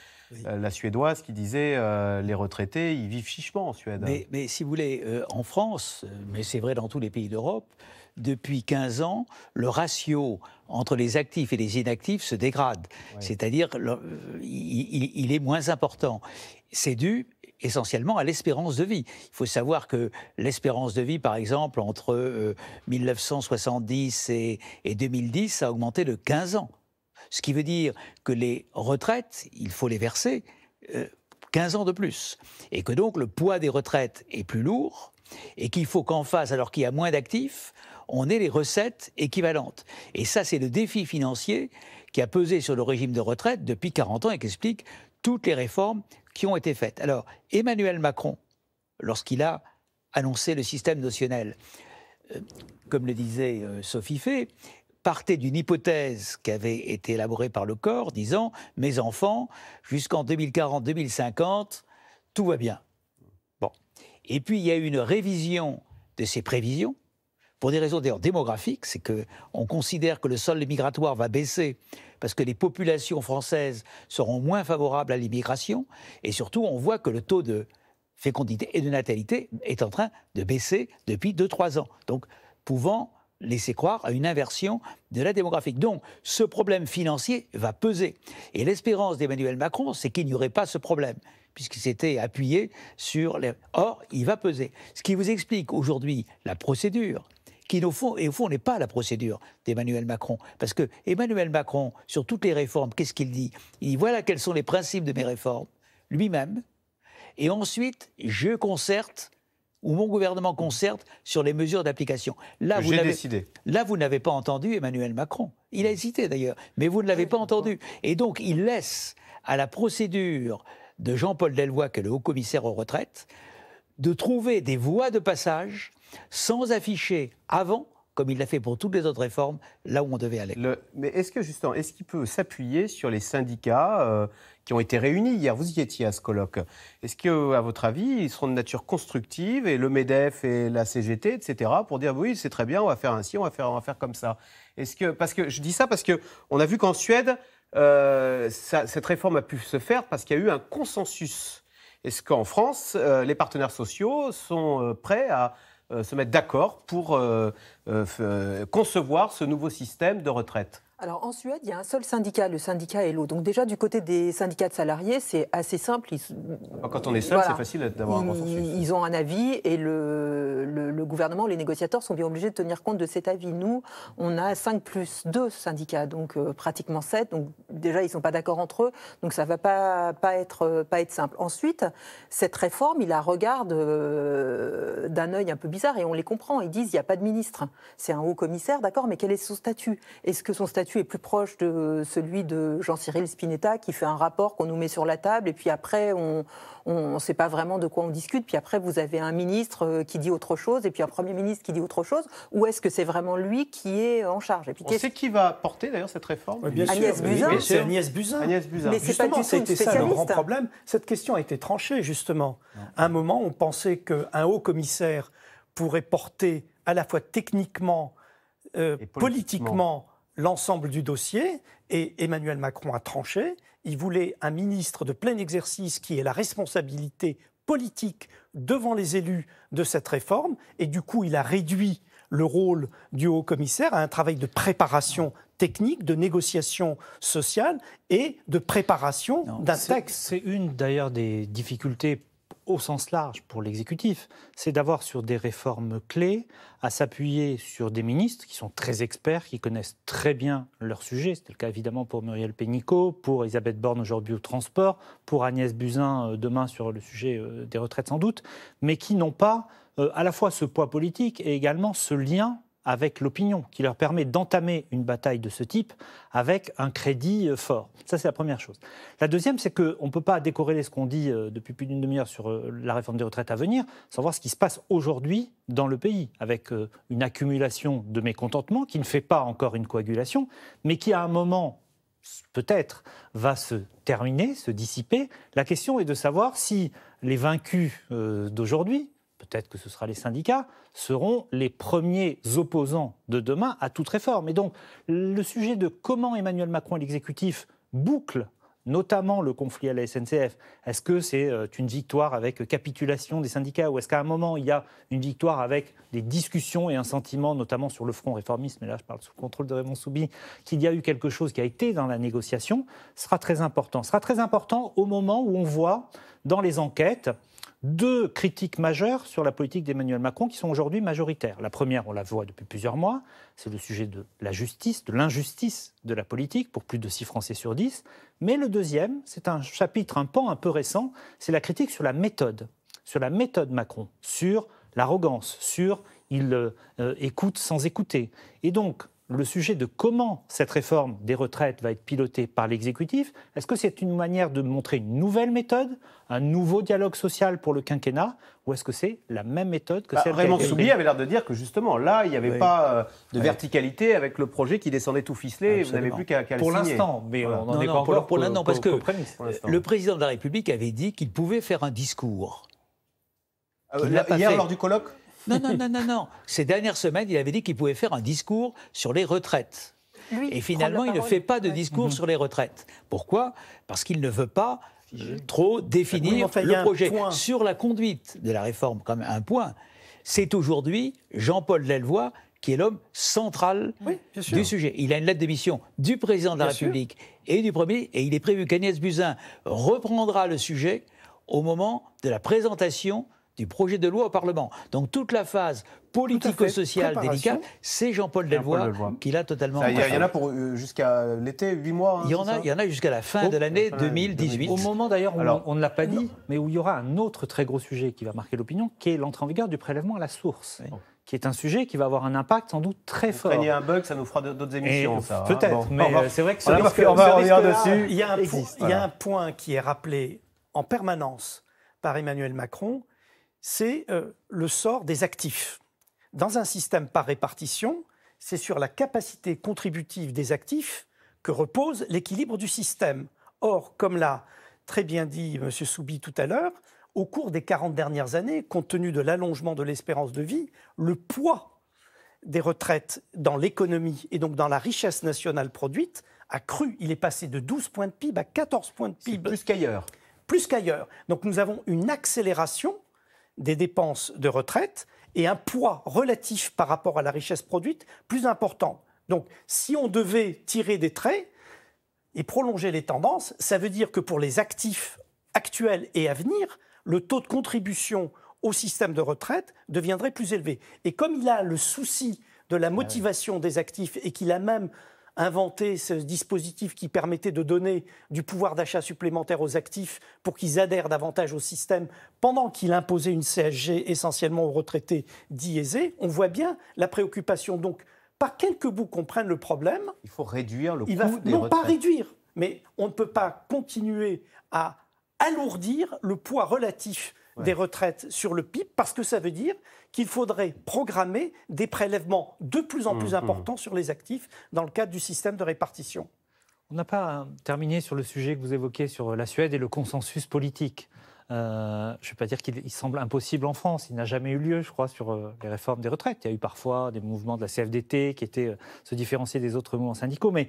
euh, Suédoise qui disait euh, les retraités, ils vivent chichement en Suède. Mais, si vous voulez, en France, mais c'est vrai dans tous les pays d'Europe, depuis 15 ans, le ratio entre les actifs et les inactifs se dégrade. C'est-à-dire, euh, il, est moins important. C'est dû essentiellement à l'espérance de vie. Il faut savoir que l'espérance de vie, par exemple, entre 1970 euh, et, 2010, a augmenté de 15 ans. Ce qui veut dire que les retraites, il faut les verser 15 euh, ans de plus. Et que donc le poids des retraites est plus lourd et qu'il faut qu'en face, alors qu'il y a moins d'actifs, on est les recettes équivalentes. Et ça, c'est le défi financier qui a pesé sur le régime de retraite depuis 40 ans et qui explique toutes les réformes qui ont été faites. Alors, Emmanuel Macron, lorsqu'il a annoncé le système notionnel, euh, comme le disait euh, Sophie Fay, partait d'une hypothèse qui avait été élaborée par le corps, disant mes enfants, jusqu'en 2040-2050, tout va bien. Bon. Et puis il y a eu une révision de ces prévisions pour des raisons d'ailleurs démographiques, c'est que on considère que le sol migratoire va baisser parce que les populations françaises seront moins favorables à l'immigration, et surtout on voit que le taux de fécondité et de natalité est en train de baisser depuis 2-3 ans, donc pouvant laisser croire à une inversion de la démographique. Donc ce problème financier va peser. Et l'espérance d'Emmanuel Macron, c'est qu'il n'y aurait pas ce problème puisqu'il s'était appuyé sur les... Or, il va peser. Ce qui vous explique aujourd'hui la procédure qui, au fond, et n'est pas la procédure d'Emmanuel Macron. Parce que Emmanuel Macron, sur toutes les réformes, qu'est-ce qu'il dit Il dit voilà quels sont les principes de mes réformes, lui-même, et ensuite, je concerte ou mon gouvernement concerte sur les mesures d'application. Là, vous décidé. Là, vous n'avez pas entendu Emmanuel Macron. Il a hésité d'ailleurs, mais vous ne l'avez pas entendu. Et donc, il laisse à la procédure de Jean-Paul Delvoye, qui est le haut-commissaire aux retraites, de trouver des voies de passage sans afficher avant comme il l'a fait pour toutes les autres réformes, là où on devait aller. mais est-ce que, justement, est-ce qu'il peut s'appuyer sur les syndicats euh, qui ont été réunis hier Vous y étiez à ce colloque. Est-ce que, à votre avis, ils seront de nature constructive et le MEDEF et la CGT, etc., pour dire oui, c'est très bien, on va faire ainsi, on va faire, comme ça Est-ce que, parce que je dis ça parce qu'on a vu qu'en Suède, euh, cette réforme a pu se faire parce qu'il y a eu un consensus est-ce qu'en France, euh, les partenaires sociaux sont euh, prêts à euh, se mettre d'accord pour concevoir ce nouveau système de retraite alors en Suède, il y a un seul syndicat, le syndicat ELO. Donc déjà du côté des syndicats de salariés, c'est assez simple. Quand on est seul, c'est facile d'avoir un consensus. Ils ont un avis et le, gouvernement, les négociateurs sont bien obligés de tenir compte de cet avis. Nous, on a 5 plus 2 syndicats, donc euh, pratiquement 7. Donc déjà, ils ne sont pas d'accord entre eux, donc ça ne va pas, pas, être, euh, pas être simple. Ensuite, cette réforme, ils la regardent euh, d'un œil un peu bizarre et on les comprend. Ils disent, il n'y a pas de ministre. C'est un haut commissaire, d'accord, mais quel est son statut Est-ce que son statut est plus proche de celui de Jean-Cyril Spinetta, qui fait un rapport qu'on nous met sur la table, et puis après, on ne sait pas vraiment de quoi on discute, puis après, vous avez un ministre euh, qui dit autre chose, et puis un Premier ministre qui dit autre chose, ou est-ce que c'est vraiment lui qui est en charge et puis, qui va porter d'ailleurs cette réforme Agnès, Buzyn. Agnès Buzyn. Mais c'est pas du tout ça le grand problème. Cette question a été tranchée, justement. À un moment, on pensait qu'un haut commissaire pourrait porter à la fois techniquement, euh, politiquement l'ensemble du dossier et Emmanuel Macron a tranché. Il voulait un ministre de plein exercice qui ait la responsabilité politique devant les élus de cette réforme et du coup il a réduit le rôle du haut commissaire à un travail de préparation technique, de négociation sociale et de préparation d'un texte. C'est une d'ailleurs des difficultés au sens large pour l'exécutif, c'est d'avoir sur des réformes clés à s'appuyer sur des ministres qui sont très experts, qui connaissent très bien leur sujet. C'était le cas évidemment pour Muriel Pénicaud, pour Elisabeth Borne aujourd'hui au transport, pour Agnès Buzyn euh, demain sur le sujet euh, des retraites sans doute, mais qui n'ont pas euh, à la fois ce poids politique et également ce lien avec l'opinion, qui leur permet d'entamer une bataille de ce type avec un crédit euh, fort. Ça, c'est la première chose. La deuxième, c'est qu'on ne peut pas décorréler ce qu'on dit euh, depuis plus d'une demi-heure sur euh, la réforme des retraites à venir, sans voir ce qui se passe aujourd'hui dans le pays, avec une accumulation de mécontentement qui ne fait pas encore une coagulation, mais qui à un moment peut-être va se terminer, se dissiper. La question est de savoir si les vaincus d'aujourd'hui, peut-être que ce sera les syndicats, seront les premiers opposants de demain à toute réforme. Et donc, le sujet de comment Emmanuel Macron et l'exécutif bouclent notamment le conflit à la SNCF. Est-ce que c'est euh, une victoire avec capitulation des syndicats ou est-ce qu'à un moment il y a une victoire avec des discussions et un sentiment, notamment sur le front réformiste, mais là je parle sous contrôle de Raymond Soubi, qu'il y a eu quelque chose qui a été dans la négociation, sera très important. sera très important au moment où on voit dans les enquêtes deux critiques majeures sur la politique d'Emmanuel Macron qui sont aujourd'hui majoritaires. La première, on la voit depuis plusieurs mois, c'est le sujet de la justice, de l'injustice de la politique pour plus de 6 Français sur 10. Mais le deuxième, c'est un chapitre, un pan un peu récent, c'est la critique sur la méthode, sur la méthode Macron, sur l'arrogance, sur il euh, euh, écoute sans écouter. Et donc, le sujet de comment cette réforme des retraites va être pilotée par l'exécutif, est-ce que c'est une manière de montrer une nouvelle méthode, un nouveau dialogue social pour le quinquennat, ou est-ce que c'est la même méthode que bah, c'est vraiment Raymond Soubi avait l'air de dire que justement, là, il n'y avait pas euh, de verticalité avec le projet qui descendait tout ficelé, vous n'avez plus qu'à signer. Pour l'instant, mais on n'en est pas encore pour, là, parce que le président de la République avait dit qu'il pouvait faire un discours. Ah, hier, lors du colloque non, non, non, non, Ces dernières semaines, il avait dit qu'il pouvait faire un discours sur les retraites. et finalement, il ne fait pas de discours mhm. sur les retraites. Pourquoi Parce qu'il ne veut pas euh, trop définir le projet. Sur la conduite de la réforme, comme un point, c'est aujourd'hui Jean-Paul Delvoye qui est l'homme central du sujet. Il a une lettre d'émission du président de la République et du Premier et il est prévu qu'Agnès Buzyn reprendra le sujet au moment de la présentation du projet de loi au Parlement. Donc toute la phase politico-sociale délicate, c'est Jean-Paul Delvoye qui l'a totalement. Il y, en a pour euh, jusqu'à l'été, 8 mois. Hein, il, y en a, il y en a jusqu'à la fin oh, de l'année 2018. Au moment d'ailleurs où on ne l'a pas dit, mais où il y aura un autre très gros sujet qui va marquer l'opinion, qui est l'entrée en vigueur du prélèvement à la source qui est un sujet qui va avoir un impact sans doute très Vous fort. Vous un bug, ça nous fera d'autres émissions. Hein. Peut-être, mais c'est vrai que ce on risque, va revenir dessus. il y a un point qui est rappelé en permanence par Emmanuel Macron, c'est euh, le sort des actifs. Dans un système par répartition, c'est sur la capacité contributive des actifs que repose l'équilibre du système. Or, comme l'a très bien dit M. Soubi tout à l'heure, au cours des 40 dernières années, compte tenu de l'allongement de l'espérance de vie, le poids des retraites dans l'économie et donc dans la richesse nationale produite a cru. Il est passé de 12 points de PIB à 14 points de PIB. Plus qu'ailleurs. Plus qu'ailleurs. Donc nous avons une accélération des dépenses de retraite et un poids relatif par rapport à la richesse produite plus important. Donc si on devait tirer des traits et prolonger les tendances, ça veut dire que pour les actifs actuels et à venir, le taux de contribution au système de retraite deviendrait plus élevé. Et comme il a le souci de la ah motivation des actifs et qu'il a même Inventer ce dispositif qui permettait de donner du pouvoir d'achat supplémentaire aux actifs pour qu'ils adhèrent davantage au système pendant qu'il imposait une CSG essentiellement aux retraités dits aisés, on voit bien la préoccupation. Donc, par quelques bouts qu'on prenne le problème, il faut réduire le coût va, non pas réduire, mais on ne peut pas continuer à alourdir le poids relatif des retraites sur le PIB, parce que ça veut dire qu'il faudrait programmer des prélèvements de plus en plus mmh, mmh. importants sur les actifs dans le cadre du système de répartition. On n'a pas terminé sur le sujet que vous évoquez sur la Suède et le consensus politique. Euh, je ne vais pas dire qu'il semble impossible en France. Il n'a jamais eu lieu, je crois, sur euh, les réformes des retraites. Il y a eu parfois des mouvements de la CFDT qui étaient euh, se différencier des autres mouvements syndicaux. Mais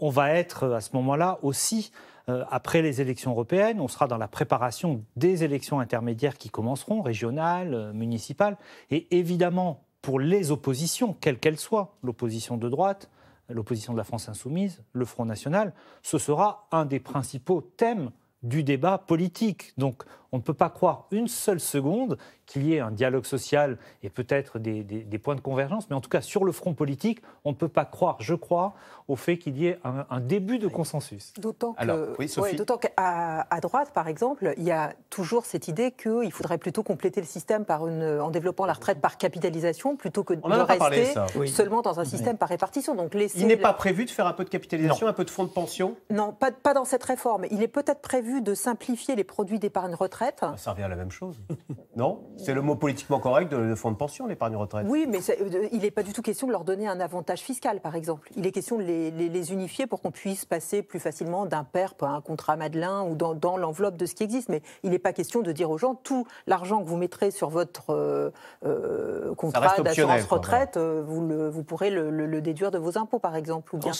on va être à ce moment-là aussi, après les élections européennes, on sera dans la préparation des élections intermédiaires qui commenceront, régionales, municipales. Et évidemment, pour les oppositions, quelles qu'elles soient, l'opposition de droite, l'opposition de la France insoumise, le Front national, ce sera un des principaux thèmes du débat politique. Donc on ne peut pas croire une seule seconde qu'il y ait un dialogue social et peut-être des, points de convergence, mais en tout cas sur le front politique, on ne peut pas croire, je crois, au fait qu'il y ait un, début de consensus. D'autant que, oui, qu'à à droite, par exemple, il y a toujours cette idée qu'il faudrait plutôt compléter le système par une, en développant la retraite par capitalisation plutôt que de rester seulement dans un système par répartition. Donc il n'est pas prévu de faire un peu de capitalisation, un peu de fonds de pension Non, pas, pas dans cette réforme. Il est peut-être prévu de simplifier les produits d'épargne retraite ça revient à la même chose. non C'est le mot politiquement correct de, fonds de pension, l'épargne retraite. Oui, mais euh, il n'est pas du tout question de leur donner un avantage fiscal, par exemple. Il est question de les, unifier pour qu'on puisse passer plus facilement d'un PERP à un contrat Madelin ou dans, l'enveloppe de ce qui existe. Mais il n'est pas question de dire aux gens tout l'argent que vous mettrez sur votre euh, euh, contrat d'assurance retraite, vous, vous, pourrez le, déduire de vos impôts, par exemple, ou bien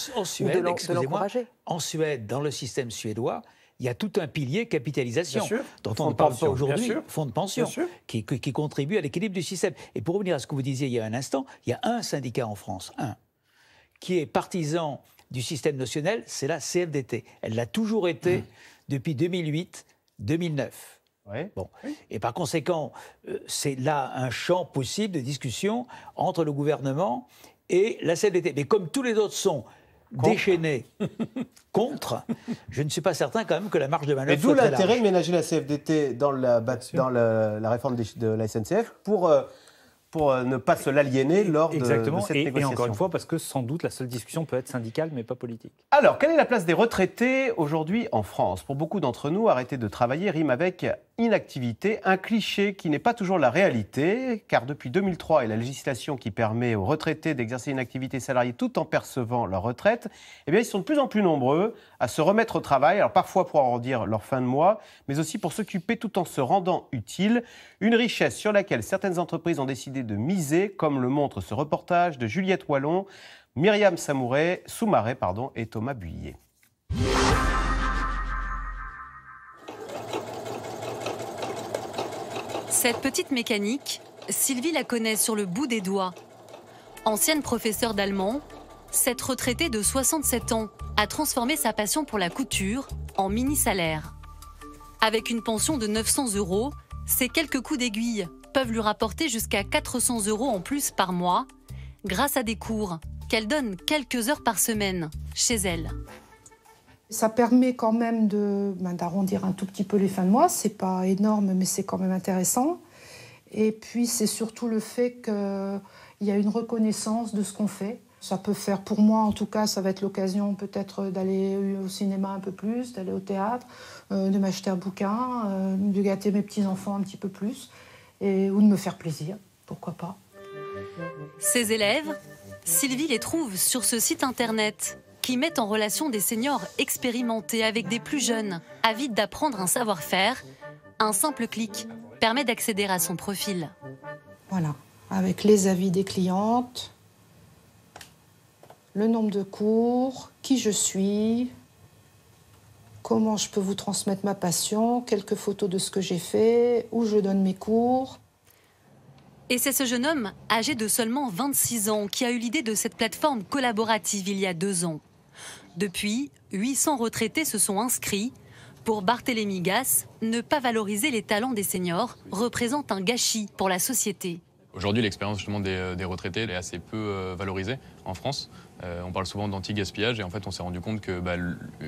En Suède, dans le système suédois, il y a tout un pilier capitalisation dont on ne parle pas aujourd'hui, fonds de pension, qui, contribue à l'équilibre du système. Et pour revenir à ce que vous disiez il y a un instant, il y a un syndicat en France, un, qui est partisan du système notionnel, c'est la CFDT. Elle l'a toujours été mmh. depuis 2008-2009. Bon. Et par conséquent, euh, c'est là un champ possible de discussion entre le gouvernement et la CFDT. Mais comme tous les autres sont déchaîner contre, je ne suis pas certain quand même que la marge de manœuvre. Et d'où l'intérêt de ménager la CFDT dans la, réforme de la SNCF pour. Euh, pour euh, ne pas se l'aliéner lors de, cette négociation. Et encore une fois, parce que sans doute la seule discussion peut être syndicale, mais pas politique. Alors, quelle est la place des retraités aujourd'hui en France Pour beaucoup d'entre nous, arrêter de travailler rime avec inactivité, un cliché qui n'est pas toujours la réalité, car depuis 2003 et la législation qui permet aux retraités d'exercer une activité salariée tout en percevant leur retraite, eh bien, ils sont de plus en plus nombreux à se remettre au travail, alors parfois pour arrondir leur fin de mois, mais aussi pour s'occuper tout en se rendant utile, une richesse sur laquelle certaines entreprises ont décidé de miser, comme le montre ce reportage de Juliette Wallon, Myriam Samouret, Soumaré pardon, et Thomas Buillet. Cette petite mécanique, Sylvie la connaît sur le bout des doigts. Ancienne professeure d'allemand, cette retraitée de 67 ans a transformé sa passion pour la couture en mini-salaire. Avec une pension de 900 euros, ses quelques coups d'aiguille peuvent lui rapporter jusqu'à 400 euros en plus par mois grâce à des cours qu'elle donne quelques heures par semaine chez elle. Ça permet quand même de ben, d'arrondir un tout petit peu les fins de mois. C'est pas énorme, mais c'est quand même intéressant. Et puis c'est surtout le fait qu'il y a une reconnaissance de ce qu'on fait. Ça peut faire, pour moi en tout cas, ça va être l'occasion peut-être d'aller au cinéma un peu plus, d'aller au théâtre, euh, de m'acheter un bouquin, euh, de gâter mes petits-enfants un petit peu plus, et, ou de me faire plaisir, pourquoi pas. Ces élèves, Sylvie les trouve sur ce site internet qui met en relation des seniors expérimentés avec des plus jeunes, avides d'apprendre un savoir-faire. Un simple clic permet d'accéder à son profil. Voilà, avec les avis des clientes, le nombre de cours, qui je suis, comment je peux vous transmettre ma passion, quelques photos de ce que j'ai fait, où je donne mes cours. Et c'est ce jeune homme, âgé de seulement 26 ans, qui a eu l'idée de cette plateforme collaborative il y a deux ans. Depuis, 800 retraités se sont inscrits. Pour Barthélémy Gas, ne pas valoriser les talents des seniors représente un gâchis pour la société. Aujourd'hui, l'expérience justement des, euh, retraités est assez peu euh, valorisée en France. Euh, on parle souvent d'anti-gaspillage et en fait, on s'est rendu compte que bah,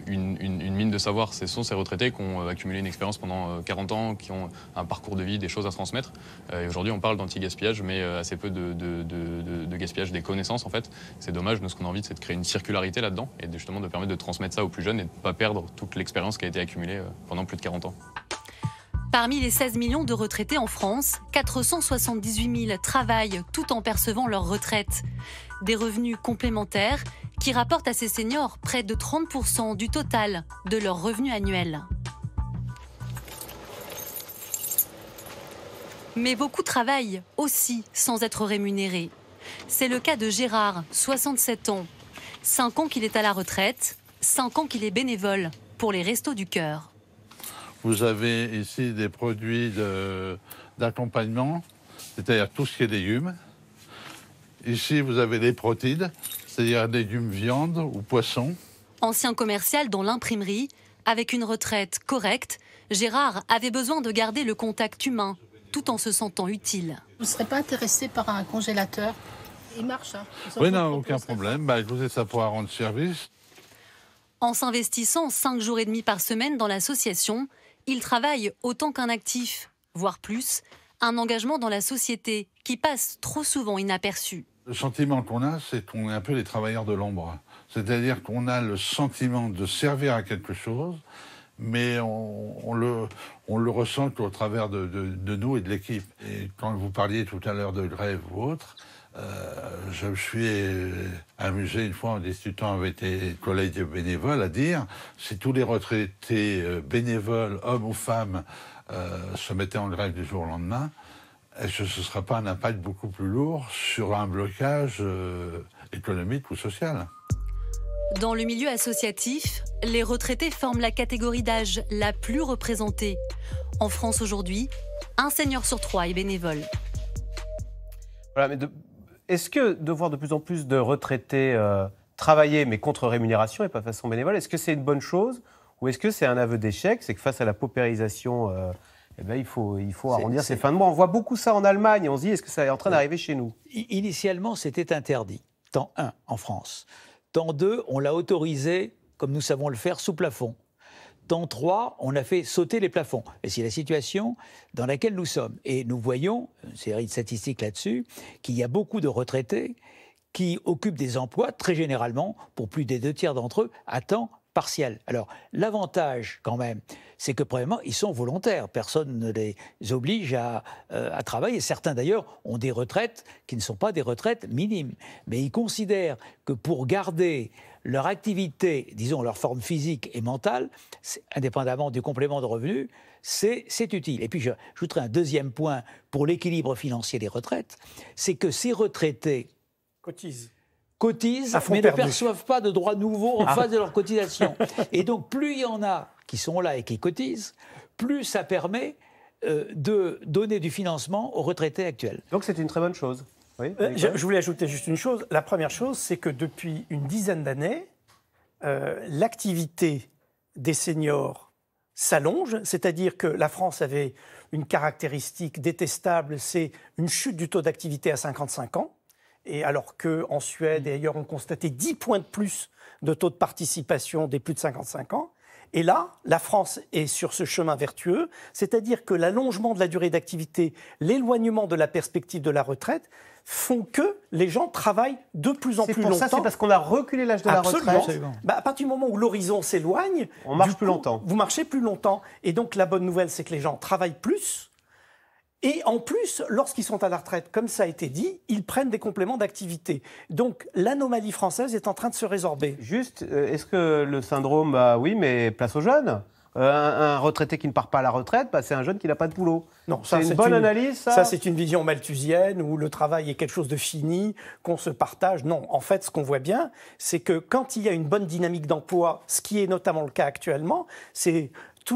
une, mine de savoir, ce sont ces retraités qui ont accumulé une expérience pendant 40 ans, qui ont un parcours de vie, des choses à transmettre. et aujourd'hui, on parle d'anti-gaspillage, mais assez peu de, gaspillage des connaissances en fait. C'est dommage. Nous, ce qu'on a envie, c'est de créer une circularité là-dedans et justement de permettre de transmettre ça aux plus jeunes et de ne pas perdre toute l'expérience qui a été accumulée pendant plus de 40 ans. Parmi les 16 millions de retraités en France, 478 000 travaillent tout en percevant leur retraite. Des revenus complémentaires qui rapportent à ces seniors près de 30% du total de leurs revenus annuels. Mais beaucoup travaillent aussi sans être rémunérés. C'est le cas de Gérard, 67 ans. 5 ans qu'il est à la retraite, 5 ans qu'il est bénévole pour les Restos du Cœur. Vous avez ici des produits d'accompagnement, c'est-à-dire tout ce qui est légumes. Ici, vous avez des protides, c'est-à-dire légumes viande ou poisson. Ancien commercial dans l'imprimerie, avec une retraite correcte, Gérard avait besoin de garder le contact humain tout en se sentant utile. Vous ne serez pas intéressé par un congélateur Il marche. Hein oui, non, aucun problème. Bah, écoutez, ça pour rendre service. En s'investissant 5 jours et demi par semaine dans l'association, il travaille autant qu'un actif, voire plus, un engagement dans la société qui passe trop souvent inaperçu. Le sentiment qu'on a, c'est qu'on est un peu les travailleurs de l'ombre. C'est-à-dire qu'on a le sentiment de servir à quelque chose, mais on, le, ressent qu'au travers de, nous et de l'équipe. Et quand vous parliez tout à l'heure de grève ou autre, euh, je me suis amusé une fois en discutant avec des collègues bénévoles à dire si tous les retraités euh, bénévoles, hommes ou femmes, euh, se mettaient en grève du jour au lendemain, est-ce que ce ne sera pas un impact beaucoup plus lourd sur un blocage économique ou social dans le milieu associatif, les retraités forment la catégorie d'âge la plus représentée. En France aujourd'hui, un seigneur sur trois est bénévole. est-ce que de voir de plus en plus de retraités euh, travailler mais contre rémunération et pas façon bénévole, est-ce que c'est une bonne chose ou est-ce que c'est un aveu d'échec C'est que face à la paupérisation, euh, eh ben, il, faut, arrondir ses fins de mois. On voit beaucoup ça en Allemagne on se dit est-ce que ça est en train d'arriver chez nous Initialement, c'était interdit, temps un, en France. Temps 2, on l'a autorisé, comme nous savons le faire, sous plafond. Temps 3, on a fait sauter les plafonds. Et c'est la situation dans laquelle nous sommes. Et nous voyons, une série de statistiques là-dessus, qu'il y a beaucoup de retraités qui occupent des emplois, très généralement, pour plus des deux tiers d'entre eux, à temps partiel. Alors, l'avantage, quand même, c'est que premièrement, ils sont volontaires. Personne ne les oblige à, euh, à travailler. Certains d'ailleurs ont des retraites qui ne sont pas des retraites minimes. Mais ils considèrent que pour garder leur activité, disons leur forme physique et mentale, indépendamment du complément de revenu, c'est utile. Et puis j'ajouterai un deuxième point pour l'équilibre financier des retraites, c'est que ces retraités cotisent cotisent, mais ne perçoivent pas de droits nouveaux en ah. face de leur cotisation. Et donc, plus il y en a qui sont là et qui cotisent, plus ça permet euh, de donner du financement aux retraités actuels. Donc c'est une très bonne chose. Euh, je, voulais ajouter juste une chose. La première chose, c'est que depuis une dizaine d'années, euh, l'activité des seniors s'allonge, c'est-à-dire que la France avait une caractéristique détestable, c'est une chute du taux d'activité à 55 ans. Et alors qu'en Suède et ailleurs, on constatait 10 points de plus de taux de participation des plus de 55 ans. Et là, la France est sur ce chemin vertueux, c'est-à-dire que l'allongement de la durée d'activité, l'éloignement de la perspective de la retraite, font que les gens travaillent de plus en plus pour longtemps. C'est parce qu'on a reculé l'âge de la retraite. Bah, à partir du moment où l'horizon s'éloigne, on marche plus longtemps. Vous marchez plus longtemps, et donc la bonne nouvelle, c'est que les gens travaillent plus et en plus, lorsqu'ils sont à la retraite, comme ça a été dit, ils prennent des compléments d'activité. Donc l'anomalie française est en train de se résorber. Juste, euh, est-ce que le syndrome, bah oui, mais place aux jeunes euh, un, retraité qui ne part pas à la retraite, bah, c'est un jeune qui n'a pas de boulot. Non, c'est une bonne analyse. Ça, ça c'est une vision malthusienne où le travail est quelque chose de fini, qu'on se partage. Non, en fait, ce qu'on voit bien, c'est que quand il y a une bonne dynamique d'emploi, ce qui est notamment le cas actuellement, c'est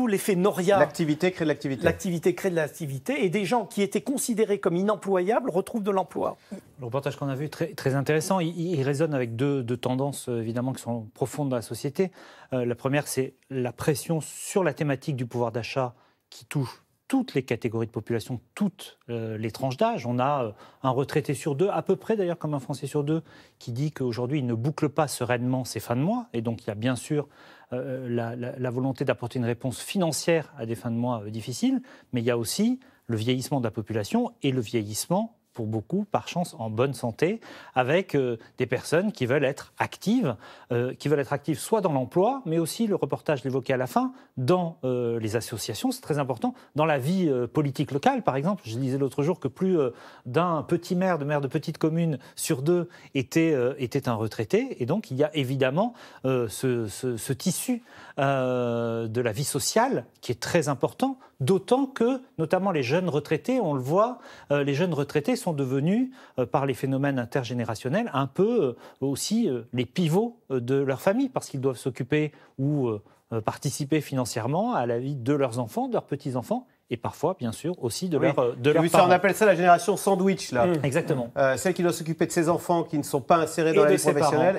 l'effet Noria. L'activité crée de l'activité. L'activité crée de l'activité et des gens qui étaient considérés comme inemployables retrouvent de l'emploi. Le reportage qu'on a vu, très, très intéressant, il, résonne avec deux, tendances euh, évidemment qui sont profondes dans la société. Euh, la première, c'est la pression sur la thématique du pouvoir d'achat qui touche toutes les catégories de population, toutes euh, les tranches d'âge. On a euh, un retraité sur deux, à peu près d'ailleurs comme un Français sur deux, qui dit qu'aujourd'hui il ne boucle pas sereinement ses fins de mois. Et donc il y a bien sûr euh, la, volonté d'apporter une réponse financière à des fins de mois difficiles, mais il y a aussi le vieillissement de la population et le vieillissement pour beaucoup, par chance, en bonne santé, avec euh, des personnes qui veulent être actives, euh, qui veulent être actives soit dans l'emploi, mais aussi, le reportage l'évoquait à la fin, dans euh, les associations, c'est très important, dans la vie politique locale, par exemple. Je disais l'autre jour que plus d'un petit maire, de maire de petite commune sur deux était, était un retraité, et donc il y a évidemment ce, ce, tissu de la vie sociale qui est très important, d'autant que, notamment les jeunes retraités, on le voit, les jeunes retraités sont devenus, euh, par les phénomènes intergénérationnels, un peu euh, aussi euh, les pivots de leur famille, parce qu'ils doivent s'occuper ou participer financièrement à la vie de leurs enfants, de leurs petits-enfants, et parfois, bien sûr, aussi de leur de leurs On appelle ça la génération sandwich, là. Mmh. Exactement. celle qui doit s'occuper de ses enfants qui ne sont pas insérés dans la vie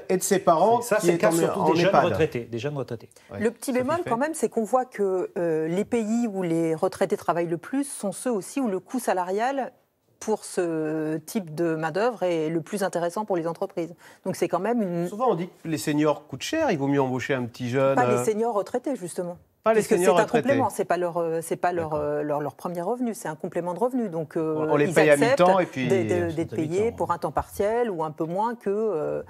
et de ses parents. Ça, c'est en, surtout des, jeunes retraités, des jeunes retraités. le petit bémol, quand même, c'est qu'on voit que les pays où les retraités travaillent le plus sont ceux aussi où le coût salarial pour ce type de main-d'œuvre est le plus intéressant pour les entreprises. Donc c'est quand même une. Souvent on dit que les seniors coûtent cher, il vaut mieux embaucher un petit jeune. Pas les euh, seniors retraités justement. Pas les c'est un complément, c'est pas leur, euh, c'est pas leur, euh, leur, leur, premier revenu, c'est un complément de revenu. Donc on les paye à mi-temps et puis d'être payés pour un temps partiel ou un peu moins que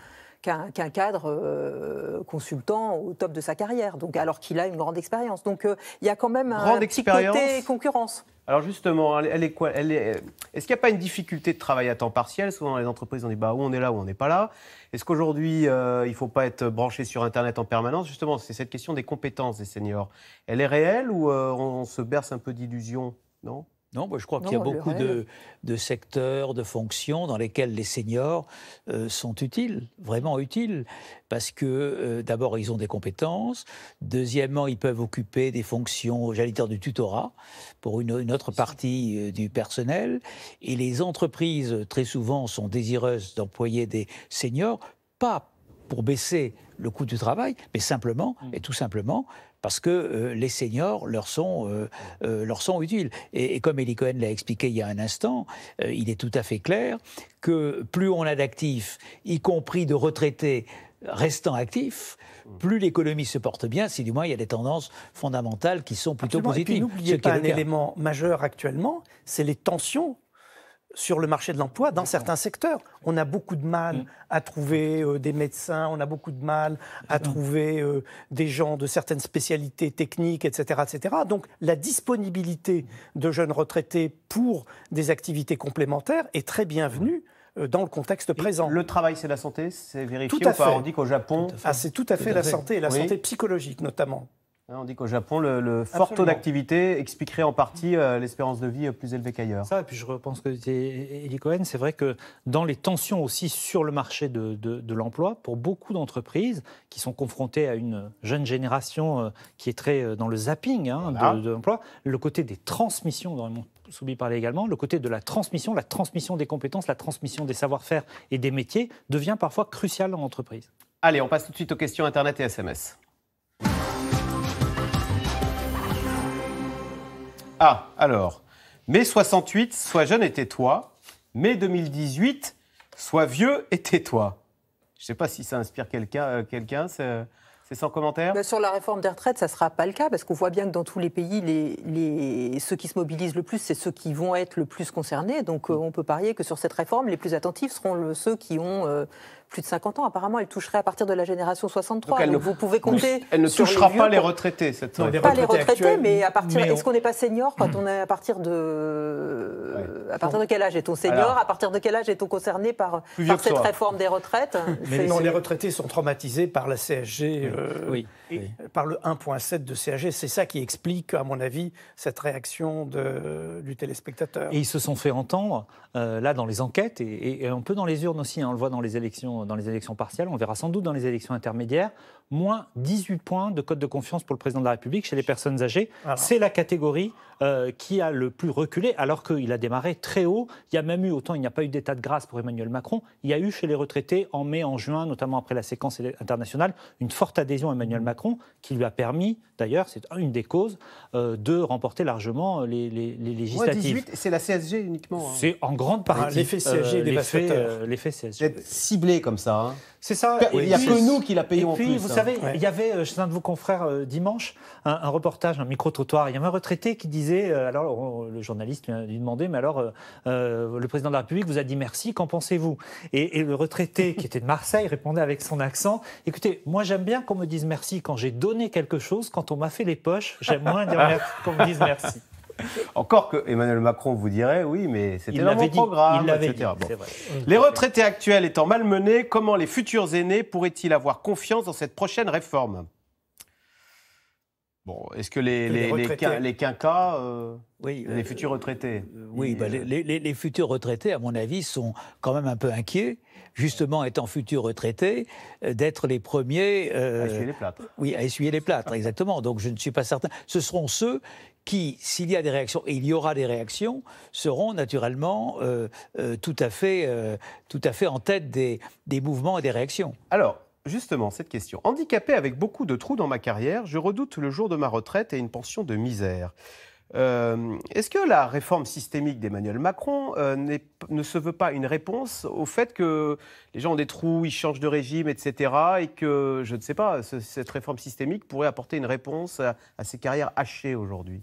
qu'un cadre euh, consultant au top de sa carrière, donc, alors qu'il a une grande expérience. Donc euh, il y a quand même grande un petit côté concurrence. Alors justement, elle est quoi euh, Est-ce qu'il n'y a pas une difficulté de travailler à temps partiel Souvent dans les entreprises, on dit bah, où on est là, où on n'est pas là. Est-ce qu'aujourd'hui, il ne faut pas être branché sur Internet en permanence Justement, c'est cette question des compétences des seniors. Elle est réelle ou on se berce un peu d'illusions Non non, je crois qu'il y a beaucoup de, secteurs, de fonctions dans lesquels les seniors euh, sont utiles, vraiment utiles, parce que euh, d'abord ils ont des compétences, deuxièmement ils peuvent occuper des fonctions, j'allais dire du tutorat, pour une, autre partie euh, du personnel, et les entreprises très souvent sont désireuses d'employer des seniors, pas pour baisser le coût du travail, mais simplement, mm. et tout simplement, parce que euh, les seniors leur sont, euh, euh, sont utiles. Et, comme Eli Cohen l'a expliqué il y a un instant, il est tout à fait clair que plus on a d'actifs, y compris de retraités restant actifs, plus l'économie se porte bien, si du moins il y a des tendances fondamentales qui sont plutôt positives. Et n'oubliez pas un élément majeur actuellement, c'est les tensions sur le marché de l'emploi, dans certains secteurs, on a beaucoup de mal mm. à trouver euh, des médecins, on a beaucoup de mal à trouver euh, des gens de certaines spécialités techniques, etc., etc. Donc la disponibilité de jeunes retraités pour des activités complémentaires est très bienvenue mm. euh, dans le contexte présent. Le travail, c'est la santé, c'est vérifié tout à fait. On dit qu'au Japon, ah, c'est tout à fait la santé et la santé psychologique notamment. Hein, on dit qu'au Japon, le, fort taux d'activité expliquerait en partie euh, l'espérance de vie euh, plus élevée qu'ailleurs. Ça, et puis je repense que Eli Cohen, c'est vrai que dans les tensions aussi sur le marché de, l'emploi, pour beaucoup d'entreprises qui sont confrontées à une jeune génération euh, qui est très dans le zapping hein, de, l'emploi, le côté des transmissions, dans le monde Soubi parlait également, le côté de la transmission, la transmission des compétences, la transmission des savoir-faire et des métiers devient parfois crucial dans l'entreprise. Allez, on passe tout de suite aux questions Internet et SMS. Ah, alors. Mai 68, sois jeune et tais-toi. Mai 2018, sois vieux et tais-toi. Je ne sais pas si ça inspire quelqu'un. Euh, quelqu'un c'est sans commentaire bah, Sur la réforme des retraites, ça ne sera pas le cas, parce qu'on voit bien que dans tous les pays, les, ceux qui se mobilisent le plus, c'est ceux qui vont être le plus concernés. Donc mm. euh, on peut parier que sur cette réforme, les plus attentifs seront ceux qui ont euh, plus de 50 ans. Apparemment, elle toucherait à partir de la génération 63. vous pouvez compter. Elle ne touchera pas les retraités, Pas les retraités, mais à partir. Est-ce qu'on n'est pas senior quand mmh. on est à partir de. À partir de quel âge est-on senior À partir de quel âge est-on concerné par, cette réforme des retraites Mais non, les retraités sont traumatisés par la CSG, euh, oui. par le 1,7 de CHG, C'est ça qui explique, à mon avis, cette réaction de, du téléspectateur. Et ils se sont fait entendre, euh, là, dans les enquêtes, et, un peu dans les urnes aussi, hein. on le voit dans les élections dans les élections partielles, on verra sans doute dans les élections intermédiaires moins 18 points de code de confiance pour le président de la République chez les personnes âgées. C'est la catégorie euh, qui a le plus reculé, alors qu'il a démarré très haut. Il y a même eu, autant il n'y a pas eu d'état de grâce pour Emmanuel Macron, il y a eu chez les retraités en mai, en juin, notamment après la séquence internationale, une forte adhésion à Emmanuel Macron qui lui a permis, d'ailleurs, c'est une des causes, euh, de remporter largement les, législatives. Moins 18, c'est la CSG uniquement. Hein. C'est en grande partie. l'effet CSG euh, L'effet CSG. ciblé comme ça. Hein. C'est ça. Il n'y a que nous qui la payé en plus. Hein. Vous savez, il y avait euh, chez un de vos confrères euh, dimanche un, reportage, un micro-trottoir. Il y avait un retraité qui disait euh, alors, le journaliste lui demandait, mais alors, le président de la République vous a dit merci, qu'en pensez-vous et, le retraité, qui était de Marseille, répondait avec son accent écoutez, moi, j'aime bien qu'on me dise merci quand j'ai donné quelque chose, quand on m'a fait les poches, j'aime moins qu'on me dise merci. Encore que Emmanuel Macron vous dirait, oui, mais c'était dans mon programme, etc. Les retraités actuels étant malmenés, comment les futurs aînés pourraient-ils avoir confiance dans cette prochaine réforme Bon, est-ce que les, les, quinquas, euh, oui, les euh, futurs retraités euh, Oui, bah, les, futurs retraités, à mon avis, sont quand même un peu inquiets justement étant futur retraité, euh, d'être les premiers... Euh, à essuyer les plâtres. Oui, à essuyer les plâtres, exactement. Donc je ne suis pas certain. Ce seront ceux qui, s'il y a des réactions, et il y aura des réactions, seront naturellement euh, tout, à fait, tout à fait en tête des, des mouvements et des réactions. Alors, justement, cette question. Handicapé avec beaucoup de trous dans ma carrière, je redoute le jour de ma retraite et une pension de misère. Euh, est-ce que la réforme systémique d'Emmanuel Macron euh, ne se veut pas une réponse au fait que les gens ont des trous, ils changent de régime, etc. Et que, je ne sais pas, cette réforme systémique pourrait apporter une réponse à, ces carrières hachées aujourd'hui